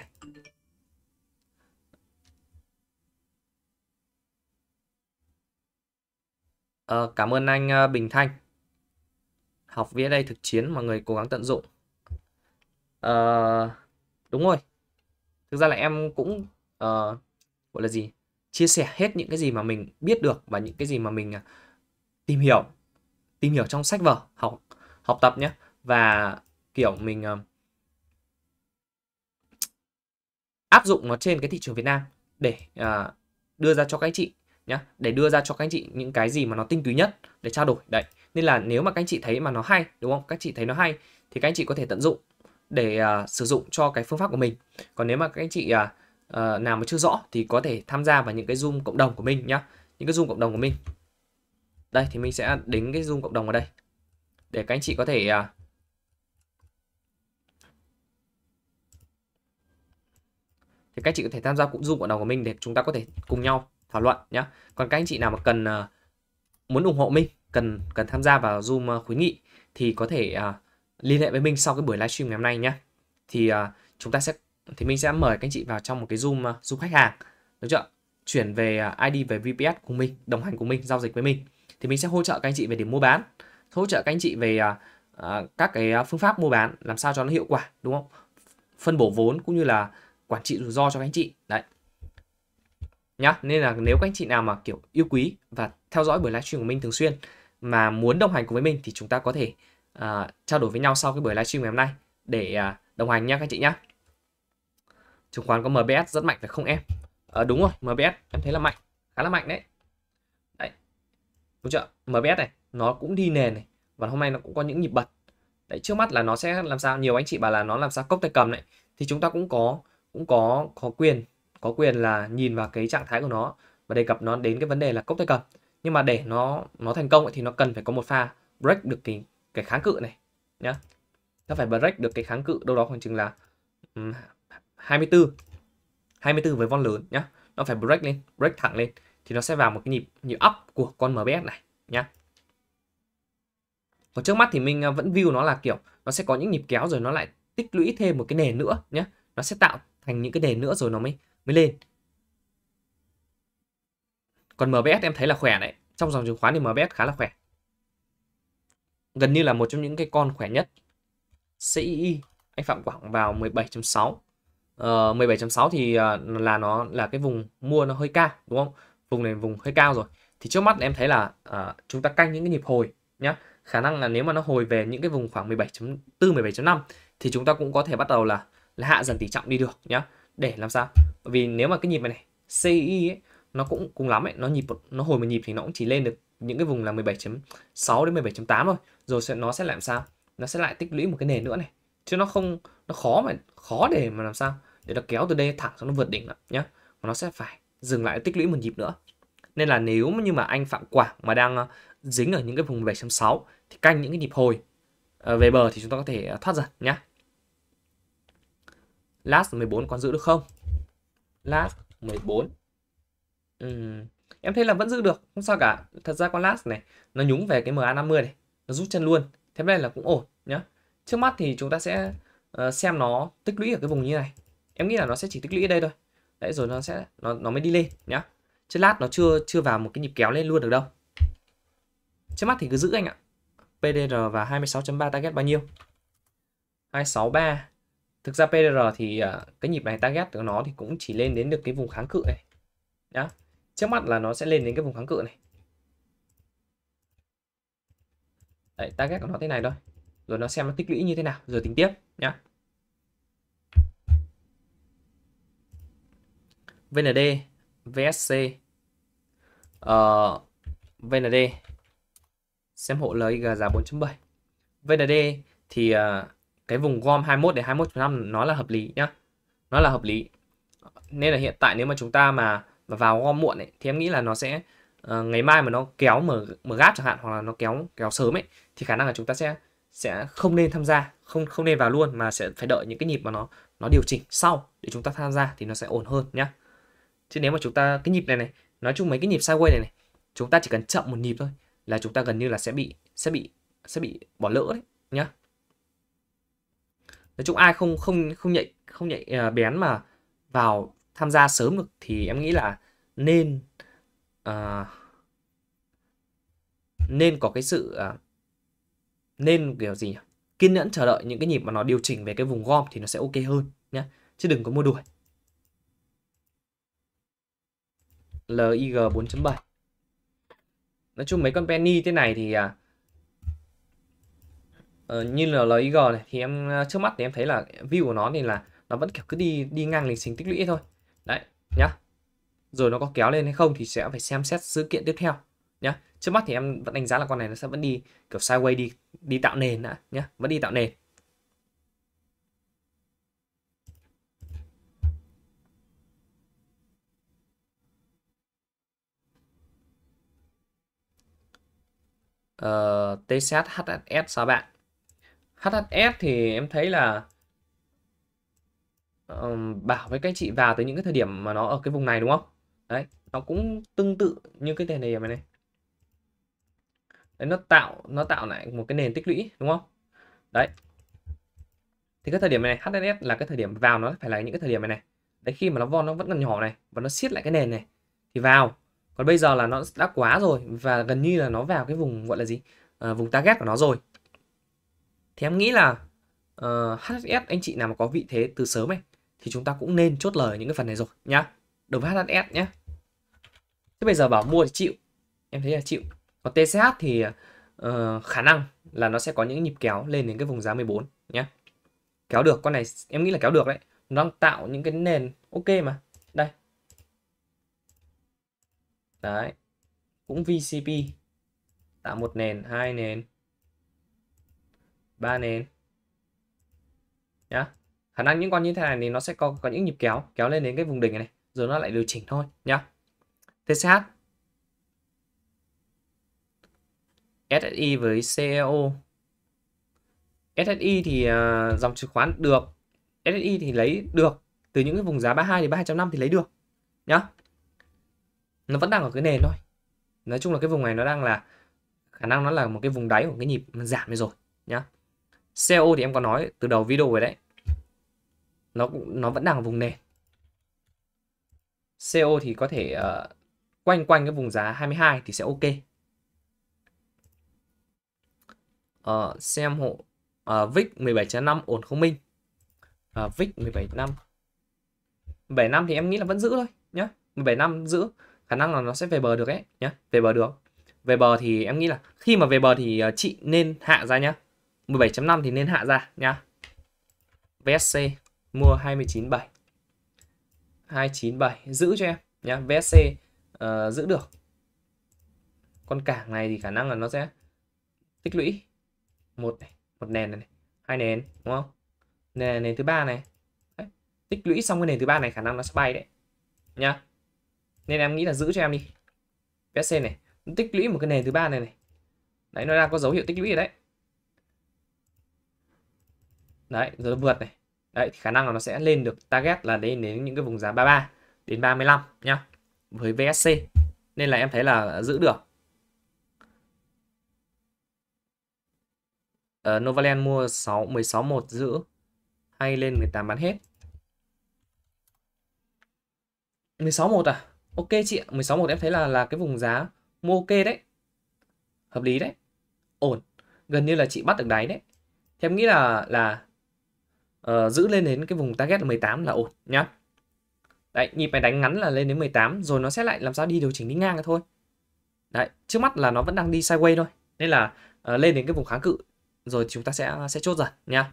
Ờ, cảm ơn anh ờ, Bình Thanh. Học vĩa đây thực chiến mọi người cố gắng tận dụng. Ờ, đúng rồi. Thực ra là em cũng uh, gọi là gì? Chia sẻ hết những cái gì mà mình biết được và những cái gì mà mình à, tìm hiểu. Tìm hiểu trong sách vở, học học tập nhé. Và kiểu mình uh, áp dụng nó trên cái thị trường Việt Nam để uh, đưa ra cho các anh chị nhá để đưa ra cho các anh chị những cái gì mà nó tinh túy nhất để trao đổi đấy nên là nếu mà các anh chị thấy mà nó hay đúng không các chị thấy nó hay thì các anh chị có thể tận dụng để uh, sử dụng cho cái phương pháp của mình còn nếu mà các anh chị uh, nào mà chưa rõ thì có thể tham gia vào những cái zoom cộng đồng của mình nhá những cái zoom cộng đồng của mình đây thì mình sẽ đến cái zoom cộng đồng ở đây để các anh chị có thể uh, thì các chị có thể tham gia cũng zoom cộng đồng của mình để chúng ta có thể cùng nhau thảo luận nhé còn các anh chị nào mà cần ờ, muốn ủng hộ mình cần cần tham gia vào zoom ờ, khuyến nghị thì có thể ờ, liên hệ với mình sau cái buổi livestream ngày hôm nay nhé thì chúng ta sẽ thì mình sẽ mời các anh chị vào trong một cái zoom zoom khách hàng đúng chưa chuyển về id về vps của mình đồng hành cùng mình giao dịch với mình thì mình sẽ hỗ trợ các anh chị về điểm mua bán hỗ trợ các anh chị về các cái phương pháp mua bán làm sao cho nó hiệu quả đúng không phân bổ vốn cũng như là quản trị rủi ro cho các anh chị đấy nhá nên là nếu các anh chị nào mà kiểu yêu quý và theo dõi buổi livestream của mình thường xuyên mà muốn đồng hành cùng với mình thì chúng ta có thể uh, trao đổi với nhau sau cái buổi livestream ngày hôm nay để uh, đồng hành nhá các anh chị nhá chứng khoán có MBS rất mạnh phải không em à, đúng rồi MBS em thấy là mạnh khá là mạnh đấy đấy đúng chưa MBS này nó cũng đi nền này và hôm nay nó cũng có những nhịp bật đấy trước mắt là nó sẽ làm sao nhiều anh chị bảo là nó làm sao cốc tay cầm đấy thì chúng ta cũng có cũng có có quyền có quyền là nhìn vào cái trạng thái của nó và đề cập nó đến cái vấn đề là cốc tay cầm nhưng mà để nó nó thành công thì nó cần phải có một pha break được cái cái kháng cự này nhá nó phải break được cái kháng cự đâu đó khoảng chừng là um, 24 24 với von lớn nhá nó phải break lên break thẳng lên thì nó sẽ vào một cái nhịp nhịp up của con MBS này nhá còn trước mắt thì mình à, vẫn view nó là kiểu nó sẽ có những nhịp kéo rồi nó lại tích lũy thêm một cái nền nữa nhé nó sẽ tạo thành những cái nền nữa rồi nó mới mới lên còn MBS em thấy là khỏe đấy trong dòng chứng khoán thì MBS khá là khỏe gần như là một trong những cái con khỏe nhất CII anh Phạm Quảng vào 17.6 uh, 17.6 thì uh, là nó là cái vùng mua nó hơi cao đúng không vùng này vùng hơi cao rồi thì trước mắt em thấy là uh, chúng ta canh những cái nhịp hồi nhá khả năng là nếu mà nó hồi về những cái vùng khoảng 17.4 17.5 thì chúng ta cũng có thể bắt đầu là, là hạ dần tỷ trọng đi được nhá để làm sao bởi vì nếu mà cái nhịp này, này CI ấy, nó cũng cùng lắm ấy, nó nhịp nó hồi một nhịp thì nó cũng chỉ lên được những cái vùng là 17.6 đến 17.8 thôi. Rồi sẽ nó sẽ làm sao? Nó sẽ lại tích lũy một cái nền nữa này. Chứ nó không nó khó mà khó để mà làm sao để nó kéo từ đây thẳng cho nó vượt đỉnh nữa nhá. Mà nó sẽ phải dừng lại tích lũy một nhịp nữa. Nên là nếu như mà anh Phạm Quảng mà đang ờ, dính ở những cái vùng 7.6 thì canh những cái nhịp hồi ờ, về bờ thì chúng ta có thể ờ, thoát ra nhá. Last 14 còn giữ được không? last 14 ừ. em thấy là vẫn giữ được không sao cả thật ra con last này nó nhúng về cái MA50 này nó rút chân luôn thế đây là cũng ổn nhá trước mắt thì chúng ta sẽ uh, xem nó tích lũy ở cái vùng như này em nghĩ là nó sẽ chỉ tích lũy ở đây thôi đấy rồi nó sẽ nó nó mới đi lên nhá chứ lát nó chưa chưa vào một cái nhịp kéo lên luôn được đâu trước mắt thì cứ giữ anh ạ PDR và 26.3 target bao nhiêu 263 thực ra PDR thì uh, cái nhịp này target của nó thì cũng chỉ lên đến được cái vùng kháng cự này nhá trước mắt là nó sẽ lên đến cái vùng kháng cự này Đấy, target của nó thế này thôi rồi nó xem nó tích lũy như thế nào rồi tính tiếp nhá VND VSC uh, ờ, VND xem hộ lời giá 4.7 VND thì uh, cái vùng gom 21 đến 21.5 nó là hợp lý nhá nó là hợp lý nên là hiện tại nếu mà chúng ta mà, mà vào gom muộn ấy, thì em nghĩ là nó sẽ uh, ngày mai mà nó kéo mở mở gáp chẳng hạn hoặc là nó kéo kéo sớm ấy thì khả năng là chúng ta sẽ sẽ không nên tham gia không không nên vào luôn mà sẽ phải đợi những cái nhịp mà nó nó điều chỉnh sau để chúng ta tham gia thì nó sẽ ổn hơn nhá chứ nếu mà chúng ta cái nhịp này này nói chung mấy cái nhịp sideways này này chúng ta chỉ cần chậm một nhịp thôi là chúng ta gần như là sẽ bị sẽ bị sẽ bị bỏ lỡ đấy nhá nói chung ai không không không nhạy không nhạy uh, bén mà vào tham gia sớm được thì em nghĩ là nên uh, nên có cái sự uh, nên kiểu gì nhỉ? kiên nhẫn chờ đợi những cái nhịp mà nó điều chỉnh về cái vùng gom thì nó sẽ ok hơn nhé chứ đừng có mua đuổi LIG 4.7 Nói chung mấy con penny thế này thì uh, Ờ, như là LIG này thì em ờ, trước mắt thì em thấy là view của nó thì là nó vẫn kiểu cứ đi đi ngang lịch trình tích lũy thôi đấy nhá rồi nó có kéo lên hay không thì sẽ phải xem xét sự kiện tiếp theo nhá trước mắt thì em vẫn đánh giá là con này nó sẽ vẫn đi kiểu sideways đi đi tạo nền đã nhá vẫn đi tạo nền Uh, ờ, TSH HSS sao bạn HHS thì em thấy là um, bảo với các chị vào tới những cái thời điểm mà nó ở cái vùng này đúng không? Đấy, nó cũng tương tự như cái nền này này này. Đấy, nó tạo nó tạo lại một cái nền tích lũy đúng không? Đấy. Thì cái thời điểm này HNS là cái thời điểm vào nó phải là những cái thời điểm này này. Đấy khi mà nó von nó vẫn còn nhỏ này và nó siết lại cái nền này thì vào. Còn bây giờ là nó đã quá rồi và gần như là nó vào cái vùng gọi là gì? À, vùng target của nó rồi thì em nghĩ là uh, ờ, HHS anh chị nào mà có vị thế từ sớm ấy thì chúng ta cũng nên chốt lời những cái phần này rồi nhá đối với H&S nhé thế bây giờ bảo mua thì chịu em thấy là chịu còn TCH thì uh, khả năng là nó sẽ có những nhịp kéo lên đến cái vùng giá 14 nhé kéo được con này em nghĩ là kéo được đấy nó đang tạo những cái nền ok mà đây đấy cũng VCP tạo một nền hai nền ba nền nhá khả năng những con như thế này thì nó sẽ có có những nhịp kéo kéo lên đến cái vùng đỉnh này, rồi nó lại điều chỉnh thôi nhá TCH SSI với CEO SSI thì uh, dòng chứng khoán được SSI thì lấy được từ những cái vùng giá 32 đến năm thì lấy được nhá nó vẫn đang ở cái nền thôi nói chung là cái vùng này nó đang là khả năng nó là một cái vùng đáy của cái nhịp giảm này rồi nhá CO thì em có nói từ đầu video rồi đấy nó cũng nó vẫn đang ở vùng nền CO thì có thể uh, quanh quanh cái vùng giá 22 thì sẽ ok uh, xem hộ uh, VIX 17.5 ổn không minh uh, VIX 17.5 17 năm thì em nghĩ là vẫn giữ thôi nhá 17 năm giữ khả năng là nó sẽ về bờ được ấy nhá về bờ được về bờ thì em nghĩ là khi mà về bờ thì ờ, chị nên hạ ra nhá 17.5 thì nên hạ ra nhá. VSC mua 297. 297 giữ cho em nhá. VSC uh, ờ, giữ được. Con cảng này thì khả năng là nó sẽ tích lũy một này, một nền này, này, hai nền đúng không? Nền này, nền thứ ba này. Đấy. Tích lũy xong cái nền thứ ba này khả năng nó sẽ bay đấy. Nhá. Nên em nghĩ là giữ cho em đi. VSC này, tích lũy một cái nền thứ ba này này. Đấy nó đang có dấu hiệu tích lũy rồi đấy đấy rồi nó vượt này đấy khả năng là nó sẽ lên được target là lên đến những cái vùng giá 33 đến 35 nhá với VSC nên là em thấy là giữ được uh, ờ, Novaland mua 6 16 1 giữ hay lên 18 bán hết 16 1 à Ok chị ạ 16 1 em thấy là là cái vùng giá mua ok đấy hợp lý đấy ổn gần như là chị bắt được đáy đấy thì em nghĩ là là uh, giữ lên đến cái vùng target là 18 là ổn nhá. Đấy, nhịp này đánh ngắn là lên đến 18 rồi nó sẽ lại làm sao đi điều chỉnh đi ngang thôi. Đấy, trước mắt là nó vẫn đang đi sideways thôi. Nên là uh, lên đến cái vùng kháng cự rồi chúng ta sẽ sẽ chốt dần nha.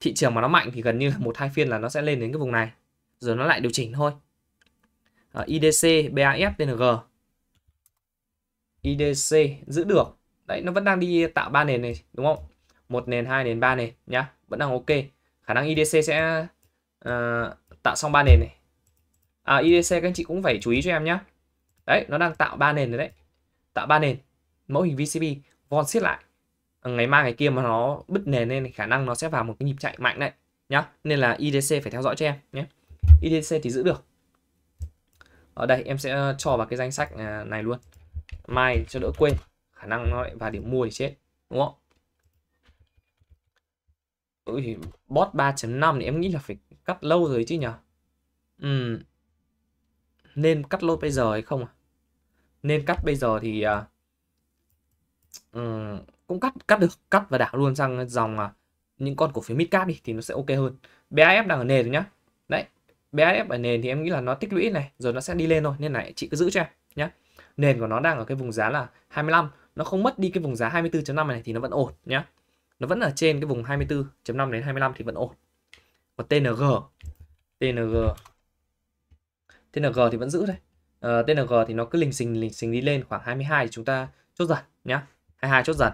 Thị trường mà nó mạnh thì gần như là một hai phiên là nó sẽ lên đến cái vùng này rồi nó lại điều chỉnh thôi. Uh, ờ, IDC, BAF, TNG. IDC giữ được. Đấy nó vẫn đang đi tạo ba nền này đúng không? một nền hai nền ba nền nhá vẫn đang ok khả năng idc sẽ uh, tạo xong ba nền này à, idc các anh chị cũng phải chú ý cho em nhá đấy nó đang tạo ba nền rồi đấy tạo ba nền mẫu hình vcb von siết lại à, ngày mai ngày kia mà nó bứt nền lên khả năng nó sẽ vào một cái nhịp chạy mạnh đấy nhá nên là idc phải theo dõi cho em nhé idc thì giữ được ở đây em sẽ ờ, cho vào cái danh sách à, này luôn mai cho đỡ quên khả năng nó lại vào điểm mua thì chết đúng không Ừ, thì bot 3.5 thì em nghĩ là phải cắt lâu rồi chứ nhỉ. ừ. Nên cắt lốt bây giờ hay không à? Nên cắt bây giờ thì à, ừ, cũng cắt cắt được, cắt và đảo luôn sang dòng à, những con cổ phiếu midcap đi thì nó sẽ ok hơn. BAF đang ở nền rồi nhá. Đấy, BAF ở nền thì em nghĩ là nó tích lũy này rồi nó sẽ đi lên thôi nên này chị cứ giữ cho em nhá. Nền của nó đang ở cái vùng giá là 25, nó không mất đi cái vùng giá 24.5 này thì nó vẫn ổn nhá nó vẫn ở trên cái vùng 24.5 đến 25 thì vẫn ổn còn TNG TNG TNG thì vẫn giữ đây uh, TNG thì nó cứ lình xình lình xình đi lên khoảng 22 thì chúng ta chốt dần nhá 22 chốt dần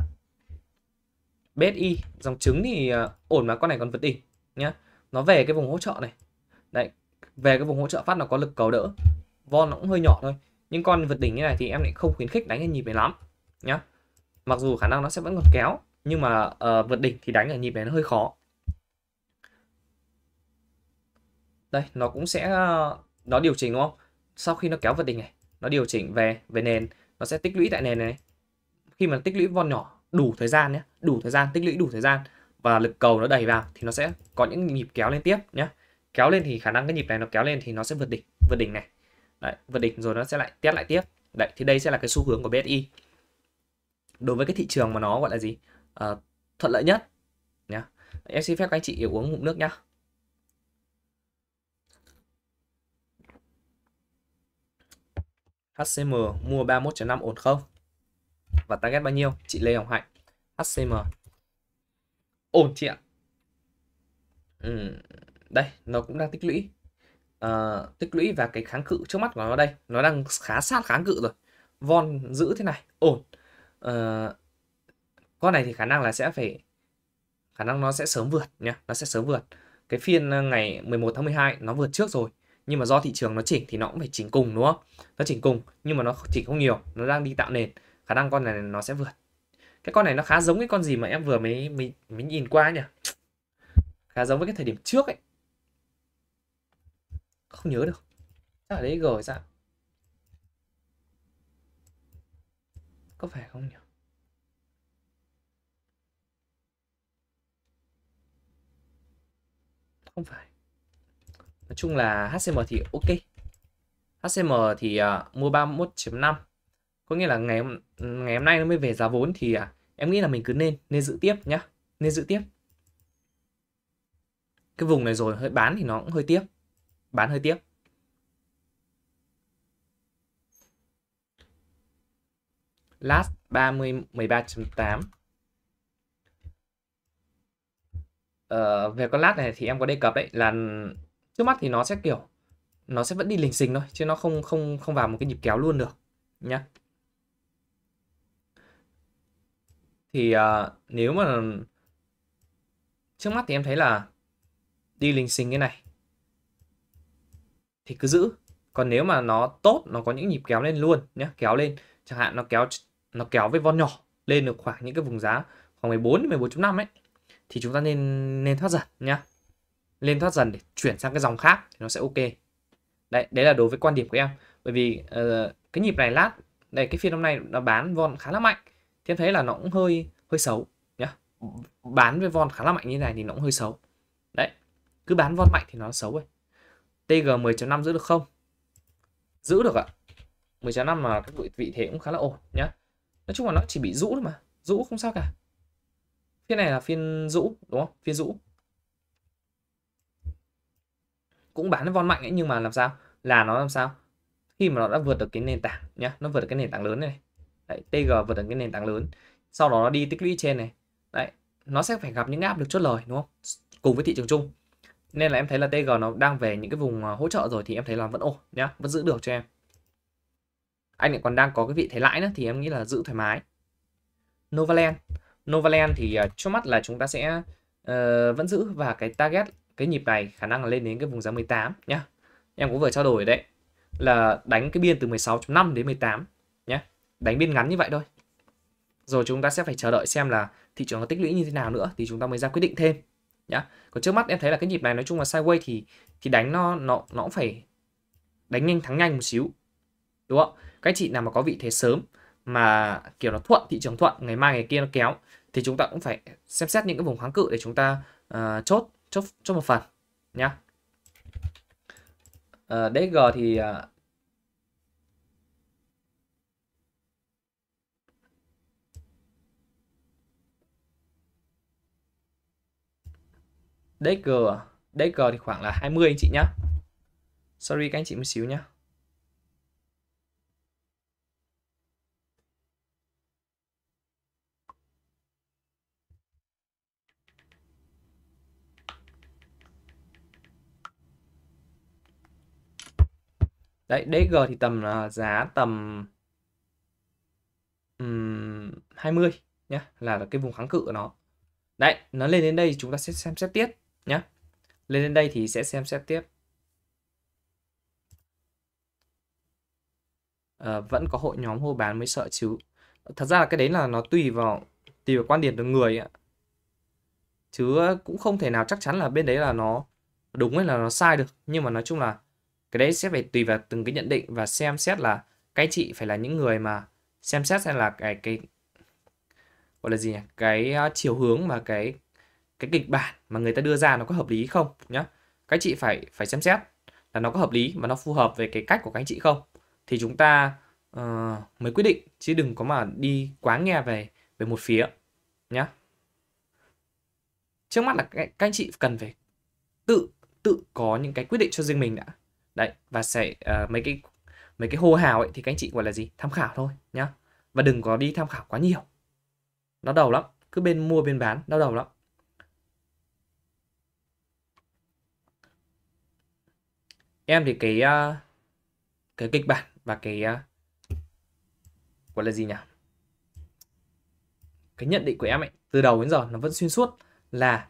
BSI dòng trứng thì ờ, ổn mà con này còn vượt đỉnh nhá nó về cái vùng hỗ trợ này đấy về cái vùng hỗ trợ phát nó có lực cầu đỡ von nó cũng hơi nhỏ thôi nhưng con vượt đỉnh như này thì em lại không khuyến khích đánh cái nhịp này lắm nhá mặc dù khả năng nó sẽ vẫn còn kéo nhưng mà uh, vượt đỉnh thì đánh ở nhịp này nó hơi khó đây nó cũng sẽ ờ, nó điều chỉnh đúng không sau khi nó kéo vượt đỉnh này nó điều chỉnh về về nền nó sẽ tích lũy tại nền này khi mà tích lũy von nhỏ đủ thời gian nhé đủ thời gian tích lũy đủ thời gian và lực cầu nó đẩy vào thì nó sẽ có những nhịp kéo lên tiếp nhé kéo lên thì khả năng cái nhịp này nó kéo lên thì nó sẽ vượt đỉnh vượt đỉnh này đấy, vượt đỉnh rồi nó sẽ lại test lại tiếp đấy thì đây sẽ là cái xu hướng của BSI đối với cái thị trường mà nó gọi là gì uh, thuận lợi nhất nhá em xin phép các anh chị uống ngụm nước nhá HCM mua 31.5 ổn không? Và target bao nhiêu? Chị Lê Hồng Hạnh. HCM. Ổn chị ạ. Ừ. Đây, nó cũng đang tích lũy. À, tích lũy và cái kháng cự trước mắt của nó đây. Nó đang khá sát kháng cự rồi. Von giữ thế này. Ổn. À, con này thì khả năng là sẽ phải khả năng nó sẽ sớm vượt nhá nó sẽ sớm vượt cái phiên ờ, ngày 11 tháng 12 nó vượt trước rồi nhưng mà do thị trường nó chỉnh thì nó cũng phải chỉnh cùng đúng không nó chỉnh cùng nhưng mà nó chỉnh không nhiều nó đang đi tạo nền khả năng con này nó sẽ vượt cái con này nó khá giống cái con gì mà em vừa mới mới, mới nhìn qua nhỉ khá giống với cái thời điểm trước ấy không nhớ được ở đấy rồi sao có phải không nhỉ không phải nói chung là HCM thì ok HCM thì uh, mua 31.5 có nghĩa là ngày ngày hôm nay nó mới về giá vốn thì uh, em nghĩ là mình cứ nên nên giữ tiếp nhá nên giữ tiếp cái vùng này rồi hơi bán thì nó cũng hơi tiếc bán hơi tiếc last 30 13.8 uh, về con lát này thì em có đề cập đấy là trước mắt thì nó sẽ kiểu nó sẽ vẫn đi lình xình thôi chứ nó không không không vào một cái nhịp kéo luôn được nhá thì uh, nếu mà trước mắt thì em thấy là đi lình xình cái này thì cứ giữ còn nếu mà nó tốt nó có những nhịp kéo lên luôn nhé kéo lên chẳng hạn nó kéo nó kéo với von nhỏ lên được khoảng những cái vùng giá khoảng 14 14.5 ấy thì chúng ta nên nên thoát dần nhá lên thoát dần để chuyển sang cái dòng khác thì nó sẽ ok đấy đấy là đối với quan điểm của em bởi vì uh, cái nhịp này lát đây cái phiên hôm nay nó bán von khá là mạnh thì em thấy là nó cũng hơi hơi xấu nhá bán với von khá là mạnh như này thì nó cũng hơi xấu đấy cứ bán von mạnh thì nó xấu rồi tg 10.5 giữ được không giữ được ạ 10.5 mà các vị thế cũng khá là ổn nhá nói chung là nó chỉ bị rũ thôi mà rũ không sao cả phiên này là phiên rũ đúng không phiên rũ cũng bán von mạnh ấy nhưng mà làm sao là nó làm sao khi mà nó đã vượt được cái nền tảng nhá nó vượt được cái nền tảng lớn này đấy, TG vượt được cái nền tảng lớn sau đó nó đi tích lũy trên này đấy nó sẽ phải gặp những áp lực chốt lời đúng không cùng với thị trường chung nên là em thấy là TG nó đang về những cái vùng à, hỗ trợ rồi thì em thấy là vẫn ổn nhá vẫn giữ được cho em anh lại còn đang có cái vị thế lãi nữa thì em nghĩ là giữ thoải mái Novaland Novaland thì à, trước mắt là chúng ta sẽ uh, vẫn giữ và cái target cái nhịp này khả năng là lên đến cái vùng giá 18 nhá. Em cũng vừa trao đổi đấy là đánh cái biên từ 16.5 đến 18 nhá. Đánh biên ngắn như vậy thôi. Rồi chúng ta sẽ phải chờ đợi xem là thị trường có tích lũy như thế nào nữa thì chúng ta mới ra quyết định thêm nhá. Còn trước mắt em thấy là cái nhịp này nói chung là sideways thì thì đánh nó nó nó cũng phải đánh nhanh thắng nhanh một xíu. Đúng không? Các chị nào mà có vị thế sớm mà kiểu nó thuận thị trường thuận ngày mai ngày kia nó kéo thì chúng ta cũng phải xem xét những cái vùng kháng cự để chúng ta uh, chốt chốt chốt một phần nhá uh, ờ, DG thì uh, ờ, DG DG thì khoảng là 20 anh chị nhá sorry các anh chị một xíu nhá đấy DG thì tầm uh, giá tầm um, 20 nhá là cái vùng kháng cự của nó đấy nó lên đến đây chúng ta sẽ xem xét tiếp nhá lên đến đây thì sẽ xem xét tiếp à, vẫn có hội nhóm hô bán mới sợ chứ thật ra là cái đấy là nó tùy vào tùy vào quan điểm của người ạ chứ ờ, cũng không thể nào chắc chắn là bên đấy là nó đúng hay là nó sai được nhưng mà nói chung là cái đấy sẽ phải tùy vào từng cái nhận định và xem xét là cái chị phải là những người mà xem xét xem là cái cái gọi là gì nhỉ cái ờ, chiều hướng mà cái cái kịch bản mà người ta đưa ra nó có hợp lý không nhá các chị phải phải xem xét là nó có hợp lý mà nó phù hợp về cái cách của các anh chị không thì chúng ta uh, mới quyết định chứ đừng có mà đi quá nghe về về một phía nhá trước mắt là các anh chị cần phải tự tự có những cái quyết định cho riêng mình đã đấy và sẽ uh, mấy cái mấy cái hô hào ấy thì các anh chị gọi là gì tham khảo thôi nhá và đừng có đi tham khảo quá nhiều nó đầu lắm cứ bên mua bên bán nó đầu lắm em thì cái uh, cái kịch bản và cái uh, gọi là gì nhỉ cái nhận định của em ấy từ đầu đến giờ nó vẫn xuyên suốt là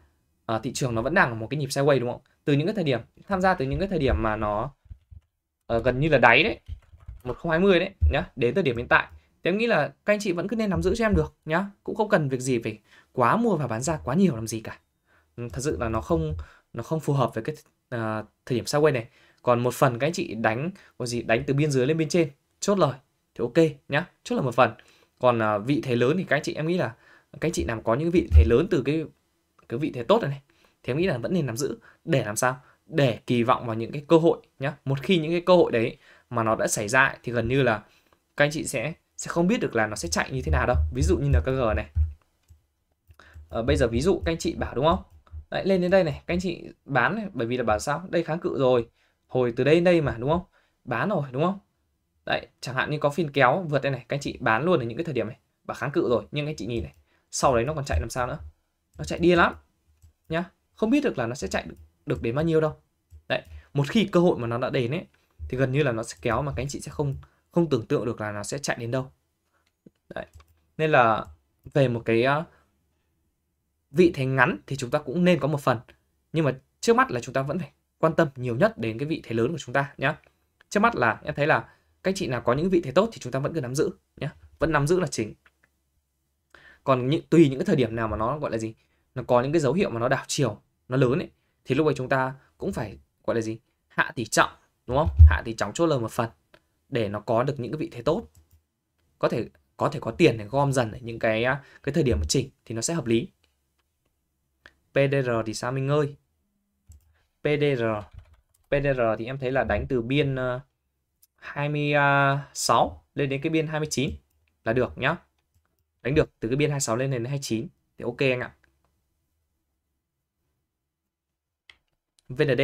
uh, thị trường nó vẫn đang ở một cái nhịp sideways đúng không từ những cái thời điểm tham gia từ những cái thời điểm mà nó uh, gần như là đáy đấy 1020 đấy nhá đến thời điểm hiện tại thì em nghĩ là các anh chị vẫn cứ nên nắm giữ cho em được nhá cũng không cần việc gì phải quá mua và bán ra quá nhiều làm gì cả ừ, thật sự là nó không nó không phù hợp với cái uh, thời điểm sideways này còn một phần các anh chị đánh có gì đánh từ biên dưới lên bên trên chốt lời thì ok nhá chốt là một phần còn uh, vị thế lớn thì các anh chị em nghĩ là các anh chị làm có những vị thế lớn từ cái cái vị thế tốt này, này thì em nghĩ là vẫn nên nắm giữ để làm sao để kỳ vọng vào những cái cơ hội nhá một khi những cái cơ hội đấy mà nó đã xảy ra thì gần như là các anh chị sẽ sẽ không biết được là nó sẽ chạy như thế nào đâu ví dụ như là cái g này ở ờ, bây giờ ví dụ các anh chị bảo đúng không Đấy, lên đến đây này, các anh chị bán này, bởi vì là bảo sao? Đây kháng cự rồi. Hồi từ đây đến đây mà đúng không? Bán rồi đúng không? Đấy, chẳng hạn như có phiên kéo vượt đây này, các anh chị bán luôn ở những cái thời điểm này. Bảo kháng cự rồi, nhưng các anh chị nhìn này, sau đấy nó còn chạy làm sao nữa? Nó chạy đi lắm. Nhá không biết được là nó sẽ chạy được, đến bao nhiêu đâu đấy một khi cơ hội mà nó đã đến ấy thì gần như là nó sẽ kéo mà các anh chị sẽ không không tưởng tượng được là nó sẽ chạy đến đâu đấy nên là về một cái ờ, vị thế ngắn thì chúng ta cũng nên có một phần nhưng mà trước mắt là chúng ta vẫn phải quan tâm nhiều nhất đến cái vị thế lớn của chúng ta nhé trước mắt là em thấy là các anh chị nào có những vị thế tốt thì chúng ta vẫn cứ nắm giữ nhé vẫn nắm giữ là chính còn những tùy những cái thời điểm nào mà nó gọi là gì nó có những cái dấu hiệu mà nó đảo chiều nó lớn ấy thì lúc ấy chúng ta cũng phải gọi là gì hạ tỷ trọng đúng không hạ tỷ trọng chốt lời một phần để nó có được những cái vị thế tốt có thể có thể có tiền để gom dần ở những cái cái thời điểm mà chỉnh thì nó sẽ hợp lý PDR thì sao Minh ơi PDR PDR thì em thấy là đánh từ biên 26 ờ, lên đến cái biên 29 là được nhá đánh được từ cái biên 26 lên đến 29 thì ok anh ạ VND.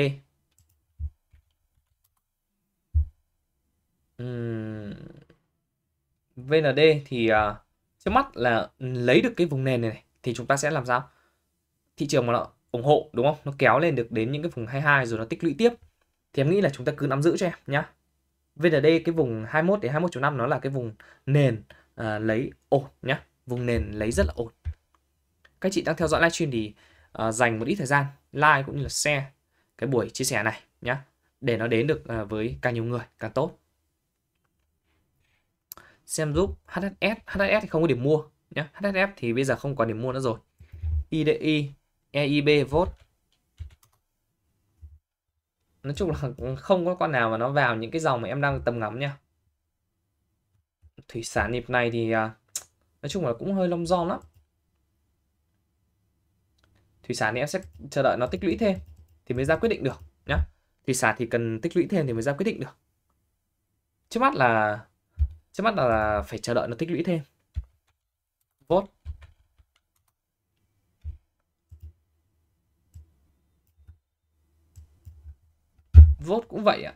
VND thì à, trước mắt là lấy được cái vùng nền này, này thì chúng ta sẽ làm sao? Thị trường mà nó ủng hộ đúng không? Nó kéo lên được đến những cái vùng 22 rồi nó tích lũy tiếp. Thì em nghĩ là chúng ta cứ nắm giữ cho em nhá. VND cái vùng 21 đến 21.5 nó là cái vùng nền uh, lấy ổn nhá, vùng nền lấy rất là ổn. Các chị đang theo dõi livestream thì uh, dành một ít thời gian like cũng như là share cái buổi chia sẻ này nhé để nó đến được à, với càng nhiều người càng tốt xem giúp HHS HHS thì không có điểm mua nhé HHF thì bây giờ không còn điểm mua nữa rồi IDI EIB vote nói chung là không có con nào mà nó vào những cái dòng mà em đang tầm ngắm nha thủy sản nhịp này thì à, nói chung là cũng hơi lông do lắm thủy sản thì em sẽ chờ đợi nó tích lũy thêm thì mới ra quyết định được nhá thủy sản thì cần tích lũy thêm thì mới ra quyết định được trước mắt là trước mắt là phải chờ đợi nó tích lũy thêm vốt vốt cũng vậy ạ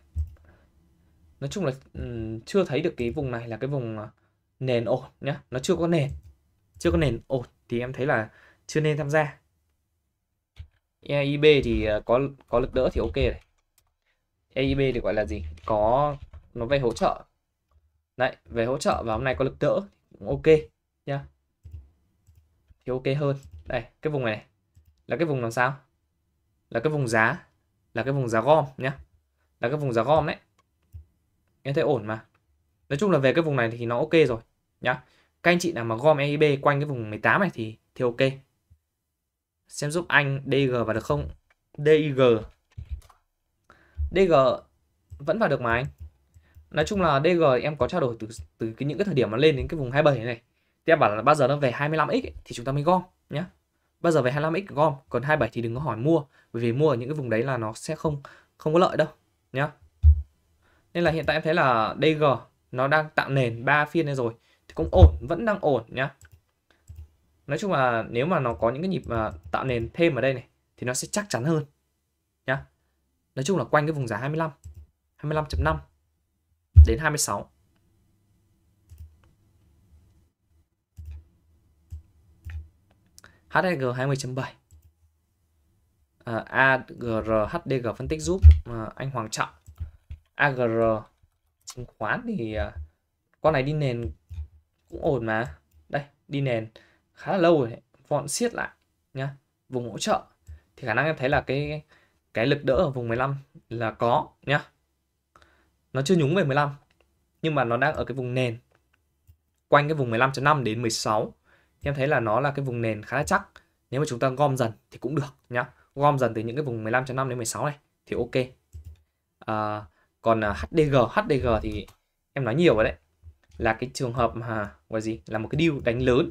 nói chung là chưa thấy được cái vùng này là cái vùng ờ, nền ổn nhá nó chưa có nền chưa có nền ổn thì em thấy là chưa nên tham gia EIB thì ờ, có có lực đỡ thì ok này EIB thì gọi là gì có nó về hỗ trợ đấy về hỗ trợ và hôm nay có lực đỡ ok nhá thì ok hơn đây cái vùng này, là cái vùng làm sao là cái vùng giá là cái vùng giá gom nhá là cái vùng giá gom đấy em thấy ổn mà nói chung là về cái vùng này thì nó ok rồi nhá các anh chị nào mà gom EIB quanh cái vùng 18 này thì thì ok xem giúp anh DG vào được không DG, DG vẫn vào được mà anh nói chung là DG em có trao đổi từ từ cái những cái thời điểm mà lên đến cái vùng 27 này thì em bảo là bao giờ nó về 25x ấy, thì chúng ta mới gom nhé bao giờ về 25x gom còn 27 thì đừng có hỏi mua bởi vì mua ở những cái vùng đấy là nó sẽ không không có lợi đâu nhé. nên là hiện tại em thấy là DG nó đang tạo nền ba phiên này rồi thì cũng ổn vẫn đang ổn nhé nói chung là nếu mà nó có những cái nhịp mà tạo nền thêm ở đây này thì nó sẽ chắc chắn hơn nhá nói chung là quanh cái vùng giá 25 25.5 đến 26 HSG 20.7 à, AGR HDG phân tích giúp à, anh Hoàng Trọng AGR chứng khoán thì à, con này đi nền cũng ổn mà đây đi nền khá là lâu rồi đấy, vọn siết lại nhá vùng hỗ trợ thì khả năng em thấy là cái cái lực đỡ ở vùng 15 là có nhá nó chưa nhúng về 15 nhưng mà nó đang ở cái vùng nền quanh cái vùng 15.5 đến 16 thì em thấy là nó là cái vùng nền khá là chắc nếu mà chúng ta gom dần thì cũng được nhá gom dần từ những cái vùng 15.5 đến 16 này thì ok à, còn HDG à, HDG thì em nói nhiều rồi đấy là cái trường hợp mà gọi gì là một cái deal đánh lớn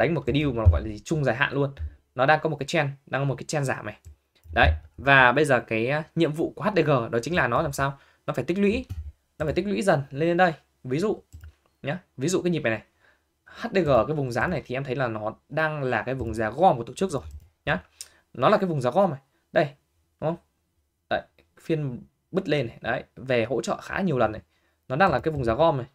đánh một cái deal mà gọi là gì chung dài hạn luôn nó đang có một cái trend đang có một cái trend giảm này đấy và bây giờ cái à, nhiệm vụ của HDG đó chính là nó làm sao nó phải tích lũy nó phải tích lũy dần lên lên đây ví dụ nhá ví dụ cái nhịp này này HDG cái vùng giá này thì em thấy là nó đang là cái vùng giá gom của tổ chức rồi nhá nó là cái vùng giá gom này đây đúng không đấy phiên bứt lên này đấy về hỗ trợ khá nhiều lần này nó đang là cái vùng giá gom này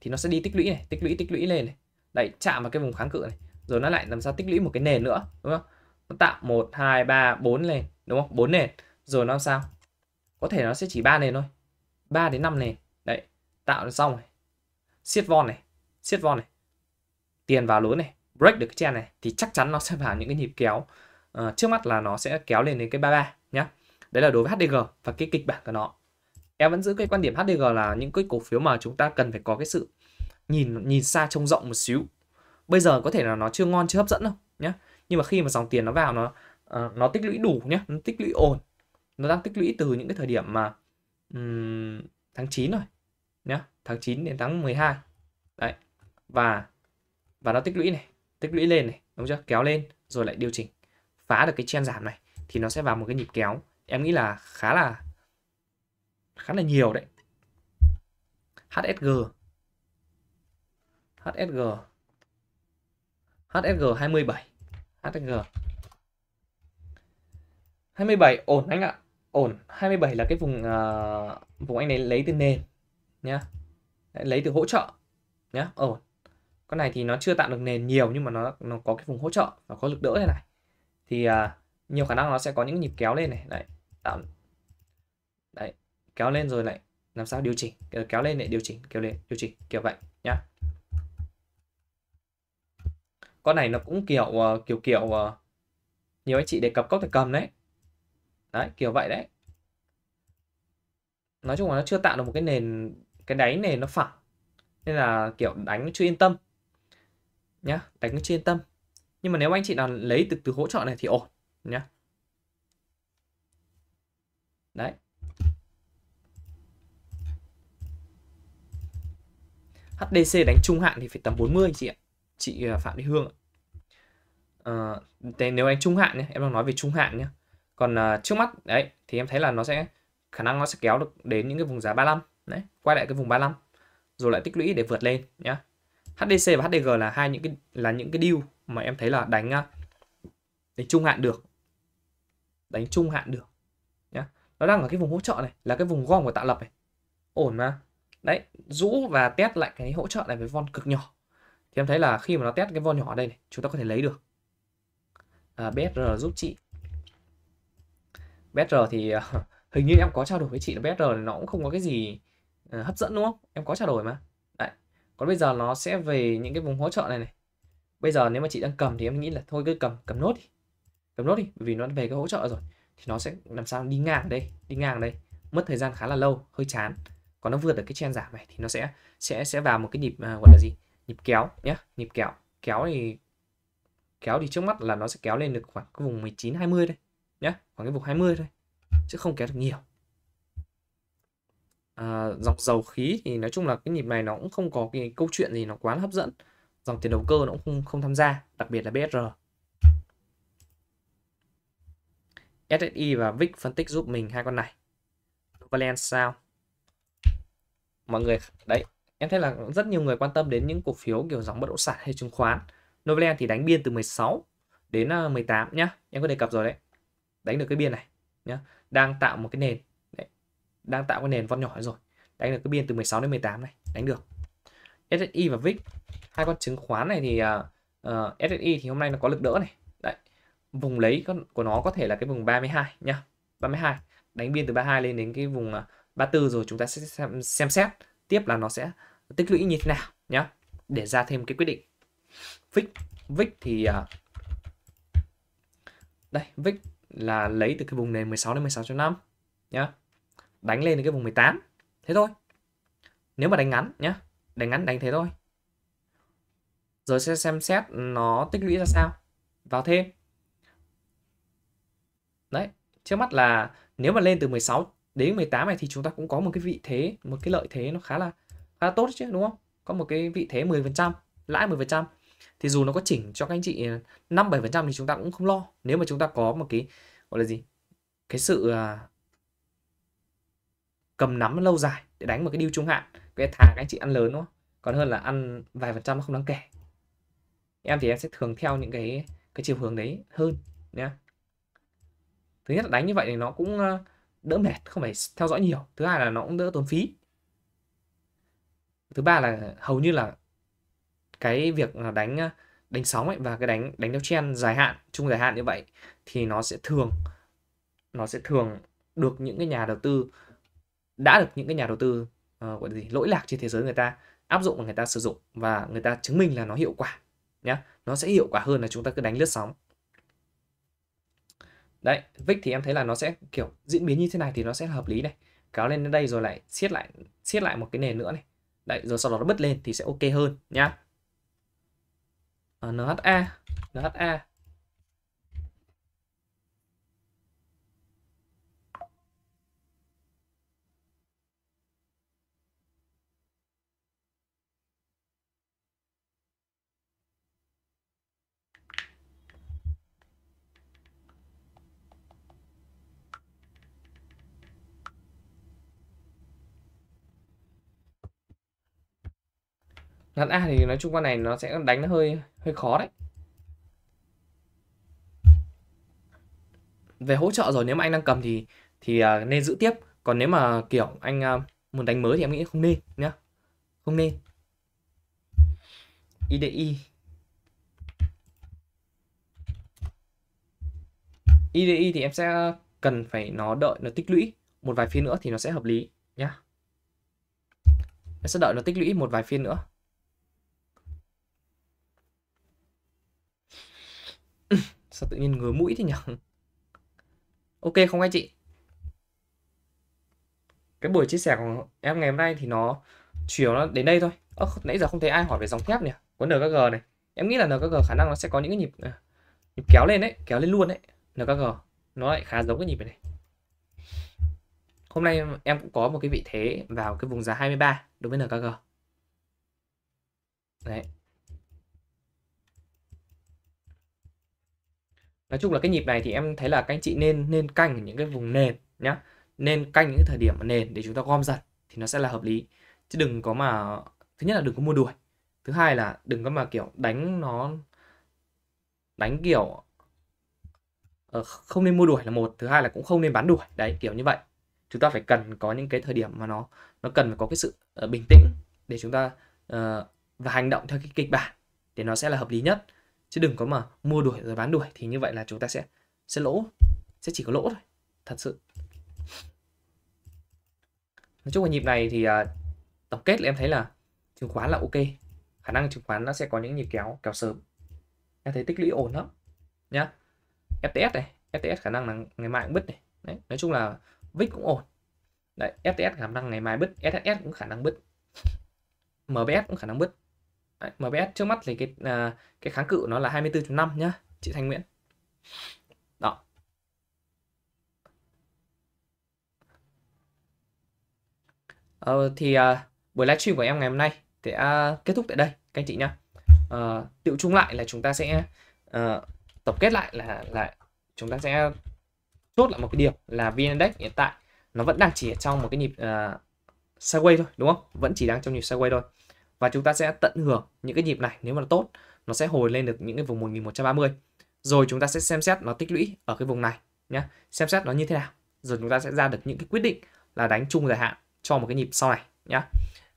thì nó sẽ đi tích lũy này tích lũy tích lũy lên này đấy chạm vào cái vùng kháng cự này rồi nó lại làm sao tích lũy một cái nền nữa đúng không nó tạo một hai ba bốn nền đúng không bốn nền rồi nó làm sao có thể nó sẽ chỉ ba nền thôi 3 đến 5 nền đấy tạo xong này siết von này siết von này tiền vào lối này break được cái chen này thì chắc chắn nó sẽ vào những cái nhịp kéo uh, trước mắt là nó sẽ kéo lên đến cái 33 nhá đấy là đối với HDG và cái kịch bản của nó em vẫn giữ cái quan điểm HDG là những cái cổ phiếu mà chúng ta cần phải có cái sự nhìn nhìn xa trông rộng một xíu bây giờ có thể là nó chưa ngon chưa hấp dẫn đâu nhé nhưng mà khi mà dòng tiền nó vào nó uh, nó tích lũy đủ nhé nó tích lũy ổn nó đang tích lũy từ những cái thời điểm mà um, tháng 9 rồi nhé tháng 9 đến tháng 12 đấy và và nó tích lũy này tích lũy lên này đúng chưa kéo lên rồi lại điều chỉnh phá được cái chen giảm này thì nó sẽ vào một cái nhịp kéo em nghĩ là khá là khá là nhiều đấy HSG HSG HSG 27 HSG 27 ổn anh ạ ổn 27 là cái vùng uh, vùng anh này lấy từ nền nhá lấy từ hỗ trợ nhá ổn con này thì nó chưa tạo được nền nhiều nhưng mà nó nó có cái vùng hỗ trợ nó có lực đỡ thế này thì uh, nhiều khả năng nó sẽ có những nhịp kéo lên này đấy tạo đấy kéo lên rồi lại làm sao điều chỉnh kéo lên lại điều chỉnh kéo lên điều chỉnh kiểu vậy nhá con này nó cũng kiểu uh, kiểu kiểu uh, nhiều anh chị đề cập cốc thể cầm đấy đấy kiểu vậy đấy nói chung là nó chưa tạo được một cái nền cái đáy nền nó phẳng nên là kiểu đánh nó chưa yên tâm nhá đánh nó chưa yên tâm nhưng mà nếu anh chị nào lấy từ từ hỗ trợ này thì ổn nhá đấy HDC đánh trung hạn thì phải tầm 40 anh chị ạ chị à, Phạm Thị Hương à, nếu anh trung hạn nhé em đang nói về trung hạn nhé còn uh, trước mắt đấy thì em thấy là nó sẽ khả năng nó sẽ kéo được đến những cái vùng giá 35 đấy quay lại cái vùng 35 rồi lại tích lũy để vượt lên nhá HDC và HDG là hai những cái là những cái deal mà em thấy là đánh à, đánh trung hạn được đánh trung hạn được nhá nó đang ở cái vùng hỗ trợ này là cái vùng gom của tạo lập này ổn mà đấy rũ và test lại cái hỗ trợ này với von cực nhỏ thì em thấy là khi mà nó test cái vo nhỏ đây này chúng ta có thể lấy được à, BSR giúp chị BSR thì à, hình như em có trao đổi với chị là BSR nó cũng không có cái gì à, hấp dẫn đúng không em có trao đổi mà đấy còn bây giờ nó sẽ về những cái vùng hỗ trợ này này bây giờ nếu mà chị đang cầm thì em nghĩ là thôi cứ cầm cầm nốt đi cầm nốt đi vì nó về cái hỗ trợ rồi thì nó sẽ làm sao đi ngang đây đi ngang đây mất thời gian khá là lâu hơi chán còn nó vượt được cái chen giảm này thì nó sẽ sẽ sẽ vào một cái nhịp à, gọi là gì nhịp kéo nhé nhịp kéo kéo thì kéo thì trước mắt là nó sẽ kéo lên được khoảng cái vùng 19 20 đây nhé khoảng cái vùng 20 thôi chứ không kéo được nhiều à, dòng dầu khí thì nói chung là cái nhịp này nó cũng không có cái câu chuyện gì nó quá hấp dẫn dòng tiền đầu cơ nó cũng không không tham gia đặc biệt là BSR SSI và VIX phân tích giúp mình hai con này Valence sao mọi người đấy em thấy là rất nhiều người quan tâm đến những cổ phiếu kiểu dòng bất động sản hay chứng khoán. Novaland thì đánh biên từ 16 đến 18 ờ, nhá. Em có đề cập rồi đấy. Đánh được cái biên này nhá. Đang tạo một cái nền. Đấy. Đang tạo cái nền con nhỏ rồi. Đánh được cái biên từ 16 đến 18 này, đánh được. SSI và VIX, hai con chứng khoán này thì uh, ờ, ờ, SSI thì hôm nay nó có lực đỡ này. Đấy. Vùng lấy của nó có thể là cái vùng 32 nhá. 32, đánh biên từ 32 lên đến cái vùng 34 rồi chúng ta sẽ xem, xem xét tiếp là nó sẽ tích lũy như thế nào nhá để ra thêm cái quyết định vick vick thì à, đây vick là lấy từ cái vùng nền 16 đến 16.5 nhá đánh lên đến cái vùng 18 thế thôi nếu mà đánh ngắn nhá đánh ngắn đánh thế thôi rồi sẽ xem xét nó tích lũy ra sao vào thêm đấy trước mắt là nếu mà lên từ 16 đến 18 này thì chúng ta cũng có một cái vị thế một cái lợi thế nó khá là khá là tốt chứ đúng không có một cái vị thế 10% lãi 10% thì dù nó có chỉnh cho các anh chị 5 à, 7% thì chúng ta cũng không lo nếu mà chúng ta có một cái gọi là gì cái sự à, cầm nắm lâu dài để đánh một cái điều trung hạn cái thà các anh chị ăn lớn đúng không còn hơn là ăn vài phần trăm không đáng kể em thì em sẽ thường theo những cái cái chiều hướng đấy hơn nhé thứ nhất là đánh như vậy thì nó cũng à, đỡ mệt không phải theo dõi nhiều thứ hai là nó cũng đỡ tốn phí thứ ba là hầu như là cái việc đánh ờ, đánh sóng ấy và cái đánh đánh theo chen dài hạn chung dài hạn như vậy thì nó sẽ thường nó sẽ thường được những cái nhà đầu tư đã được những cái nhà đầu tư uh, gọi gì lỗi lạc trên thế giới người ta áp dụng và người ta sử dụng và người ta chứng minh là nó hiệu quả nhé nó sẽ hiệu quả hơn là chúng ta cứ đánh lướt sóng đấy vick thì em thấy là nó sẽ kiểu diễn biến như thế này thì nó sẽ hợp lý này kéo lên đến đây rồi lại siết lại siết lại một cái nền nữa này đấy rồi sau đó nó bứt lên thì sẽ ok hơn nhá ờ, NHA NHA Nắn A thì nói chung con này nó sẽ đánh nó hơi hơi khó đấy. Về hỗ trợ rồi nếu mà anh đang cầm thì thì à, nên giữ tiếp, còn nếu mà kiểu anh à, muốn đánh mới thì em nghĩ không nên nhá. Không nên. IDI IDI thì em sẽ cần phải nó đợi nó tích lũy một vài phiên nữa thì nó sẽ hợp lý nhá. Em sẽ đợi nó tích lũy một vài phiên nữa Sao tự nhiên ngứa mũi thế nhở? Ok không anh chị? Cái buổi chia sẻ của em ngày hôm nay thì nó chiều nó đến đây thôi. Ơ, nãy giờ không thấy ai hỏi về dòng thép nhỉ? Có NKG này. Em nghĩ là NKG khả năng nó sẽ có những cái nhịp à, nhịp kéo lên đấy, kéo lên luôn đấy. NKG nó lại khá giống cái nhịp này. này. Hôm nay em cũng có một cái vị thế vào cái vùng giá 23 đối với NKG. Đấy, nói chung là cái nhịp này thì em thấy là các anh chị nên nên canh những cái vùng nền nhá nên canh những thời điểm mà nền để chúng ta gom dần thì nó sẽ là hợp lý chứ đừng có mà thứ nhất là đừng có mua đuổi thứ hai là đừng có mà kiểu đánh nó đánh kiểu ờ, không nên mua đuổi là một thứ hai là cũng không nên bán đuổi đấy kiểu như vậy chúng ta phải cần có những cái thời điểm mà nó nó cần phải có cái sự ờ, bình tĩnh để chúng ta uh, và hành động theo cái kịch bản thì nó sẽ là hợp lý nhất chứ đừng có mà mua đuổi rồi bán đuổi thì như vậy là chúng ta sẽ sẽ lỗ sẽ chỉ có lỗ thôi thật sự nói chung là nhịp này thì à, tổng kết là em thấy là chứng khoán là ok khả năng chứng khoán nó sẽ có những nhịp kéo kéo sớm em thấy tích lũy ổn lắm nhá FTS này FTS khả năng là ngày mai cũng bứt này Đấy. nói chung là VIX cũng ổn Đấy, FTS khả năng ngày mai bứt SSS cũng khả năng bứt MBS cũng khả năng bứt Đấy, MBS trước mắt thì cái à, cái kháng cự nó là 24.5 nhá, chị Thanh Nguyễn. Đó. Ờ, thì à, buổi livestream của em ngày hôm nay sẽ à, kết thúc tại đây các anh chị nhá. À, ờ, tiệu chung lại là chúng ta sẽ à, tổng kết lại là là chúng ta sẽ chốt lại một cái điều là VN Index hiện tại nó vẫn đang chỉ ở trong một cái nhịp uh, sideways thôi đúng không? Vẫn chỉ đang trong nhịp sideways thôi và chúng ta sẽ tận hưởng những cái nhịp này nếu mà nó tốt nó sẽ hồi lên được những cái vùng 1130 rồi chúng ta sẽ xem xét nó tích lũy ở cái vùng này nhé xem xét nó như thế nào rồi chúng ta sẽ ra được những cái quyết định là đánh chung dài hạn cho một cái nhịp sau này nhé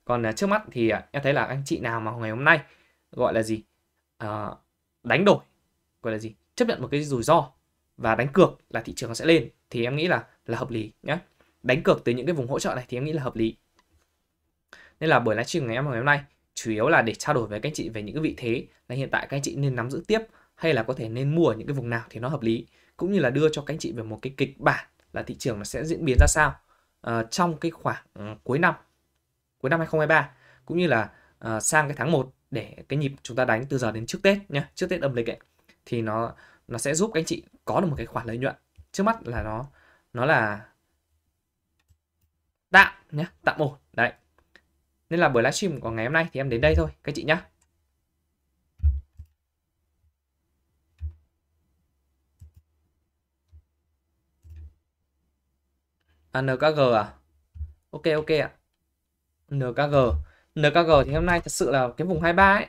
còn à, trước mắt thì à, em thấy là anh chị nào mà ngày hôm nay gọi là gì à, đánh đổi gọi là gì chấp nhận một cái rủi ro và đánh cược là thị trường nó sẽ lên thì em nghĩ là là hợp lý nhé đánh cược từ những cái vùng hỗ trợ này thì em nghĩ là hợp lý nên là buổi livestream ngày em ngày hôm nay chủ yếu là để trao đổi với các anh chị về những cái vị thế là hiện tại các anh chị nên nắm giữ tiếp hay là có thể nên mua ở những cái vùng nào thì nó hợp lý cũng như là đưa cho các anh chị về một cái kịch bản là thị trường nó sẽ diễn biến ra sao uh, trong cái khoảng uh, cuối năm cuối năm 2023 cũng như là uh, sang cái tháng 1 để cái nhịp chúng ta đánh từ giờ đến trước Tết nhá, trước Tết âm lịch ấy thì nó nó sẽ giúp các anh chị có được một cái khoản lợi nhuận. Trước mắt là nó nó là tạm nhé tạm ổn nên là buổi livestream của ngày hôm nay thì em đến đây thôi các chị nhá. À, NKG à? Ok ok ạ. NKG. NKG thì hôm nay thật sự là cái vùng 23 ấy.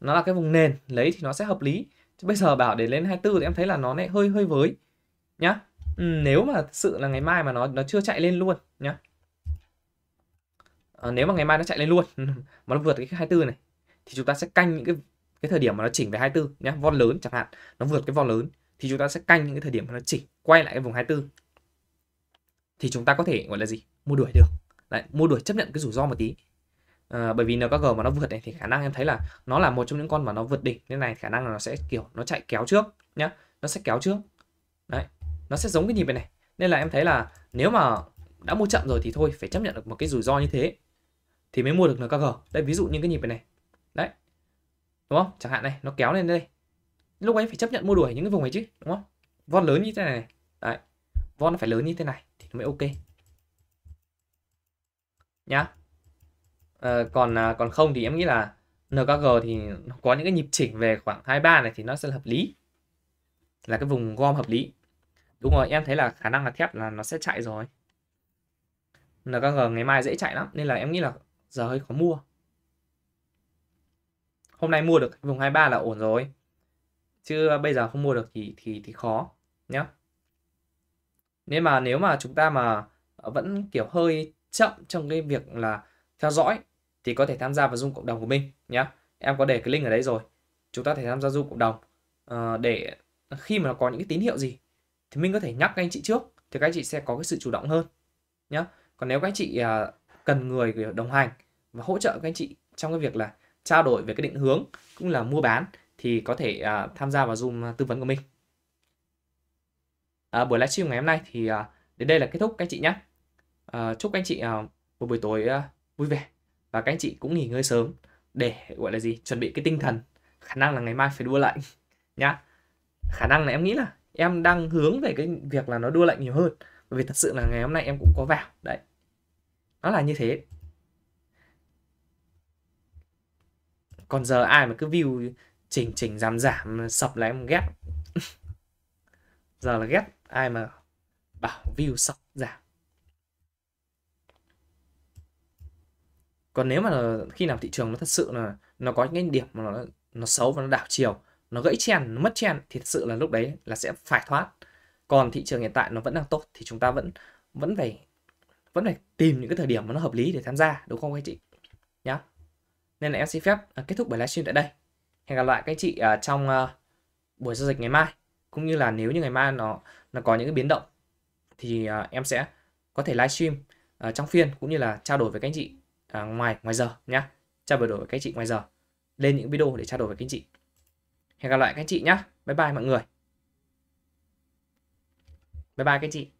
Nó là cái vùng nền, lấy thì nó sẽ hợp lý. Chứ bây giờ bảo để lên 24 thì em thấy là nó lại hơi hơi với nhá. Ừ, nếu mà thật sự là ngày mai mà nó nó chưa chạy lên luôn nhá. Ờ, nếu mà ngày mai nó chạy lên luôn mà nó vượt cái 24 này thì chúng ta sẽ canh những cái cái thời điểm mà nó chỉnh về 24 nhé von lớn chẳng hạn nó vượt cái von lớn thì chúng ta sẽ canh những cái thời điểm mà nó chỉnh quay lại cái vùng 24 thì chúng ta có thể gọi là gì mua đuổi được lại mua đuổi chấp nhận cái rủi ro một tí à, bởi vì NKG mà nó vượt này thì khả năng em thấy là nó là một trong những con mà nó vượt đỉnh nên này khả năng là nó sẽ kiểu nó chạy kéo trước nhá nó sẽ kéo trước đấy nó sẽ giống cái nhịp này nên là em thấy là nếu mà đã mua chậm rồi thì thôi phải chấp nhận được một cái rủi ro như thế thì mới mua được NKG đấy ví dụ như cái nhịp này đấy đúng không chẳng hạn này nó kéo lên đây lúc ấy phải chấp nhận mua đuổi những cái vùng này chứ đúng không von lớn như thế này, đấy von nó phải lớn như thế này thì nó mới ok nhá ờ, à, còn còn không thì em nghĩ là NKG thì nó có những cái nhịp chỉnh về khoảng 23 này thì nó sẽ hợp lý là cái vùng gom hợp lý đúng rồi em thấy là khả năng là thép là nó sẽ chạy rồi NKG ngày mai dễ chạy lắm nên là em nghĩ là giờ hơi khó mua hôm nay mua được vùng 23 là ổn rồi chứ bây giờ không mua được thì thì thì khó nhá nên mà nếu mà chúng ta mà ờ, vẫn kiểu hơi chậm trong cái việc là theo dõi thì có thể tham gia vào dung cộng đồng của mình nhé. Em có để cái link ở đấy rồi. Chúng ta thể tham gia dung cộng đồng à, để khi mà nó có những cái tín hiệu gì thì mình có thể nhắc các anh chị trước thì các anh chị sẽ có cái sự chủ động hơn nhé. Còn nếu các anh chị à, cần người đồng hành và hỗ trợ các anh chị trong cái việc là trao đổi về cái định hướng cũng là mua bán thì có thể uh, tham gia vào Zoom à, tư vấn của mình. À, buổi livestream ngày hôm nay thì uh, đến đây là kết thúc các anh chị nhé. Uh, chúc các anh chị uh, một buổi tối uh, vui vẻ và các anh chị cũng nghỉ ngơi sớm để gọi là gì chuẩn bị cái tinh thần khả năng là ngày mai phải đua lạnh nhá khả năng là em nghĩ là em đang hướng về cái việc là nó đua lạnh nhiều hơn bởi vì thật sự là ngày hôm nay em cũng có vào đấy nó là như thế còn giờ ai mà cứ view chỉnh chỉnh giảm giảm sập là em ghét giờ là ghét ai mà bảo view sập giảm còn nếu mà khi nào thị trường nó thật sự là nó có những cái điểm mà nó nó xấu và nó đảo chiều nó gãy chen nó mất chen thì thật sự là lúc đấy là sẽ phải thoát còn thị trường hiện tại nó vẫn đang tốt thì chúng ta vẫn vẫn phải vẫn phải tìm những cái thời điểm mà nó hợp lý để tham gia đúng không anh chị nên là em xin phép ờ, kết thúc buổi livestream tại đây. Hẹn gặp lại các anh chị ờ, trong ờ, buổi giao dịch ngày mai. Cũng như là nếu như ngày mai nó nó có những cái biến động thì em sẽ có thể livestream trong phiên cũng như là trao đổi với các anh chị ngoài ngoài giờ nhá. Trao đổi với các anh chị ngoài giờ lên những video để trao đổi với các anh chị. Hẹn gặp lại các anh chị nhé. Bye bye mọi người. Bye bye các anh chị.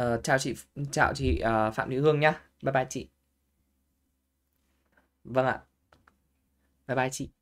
Uh, chào chị chào chị uh, Phạm Thị Hương nhá. Bye bye chị. Vâng ạ. Bye bye chị.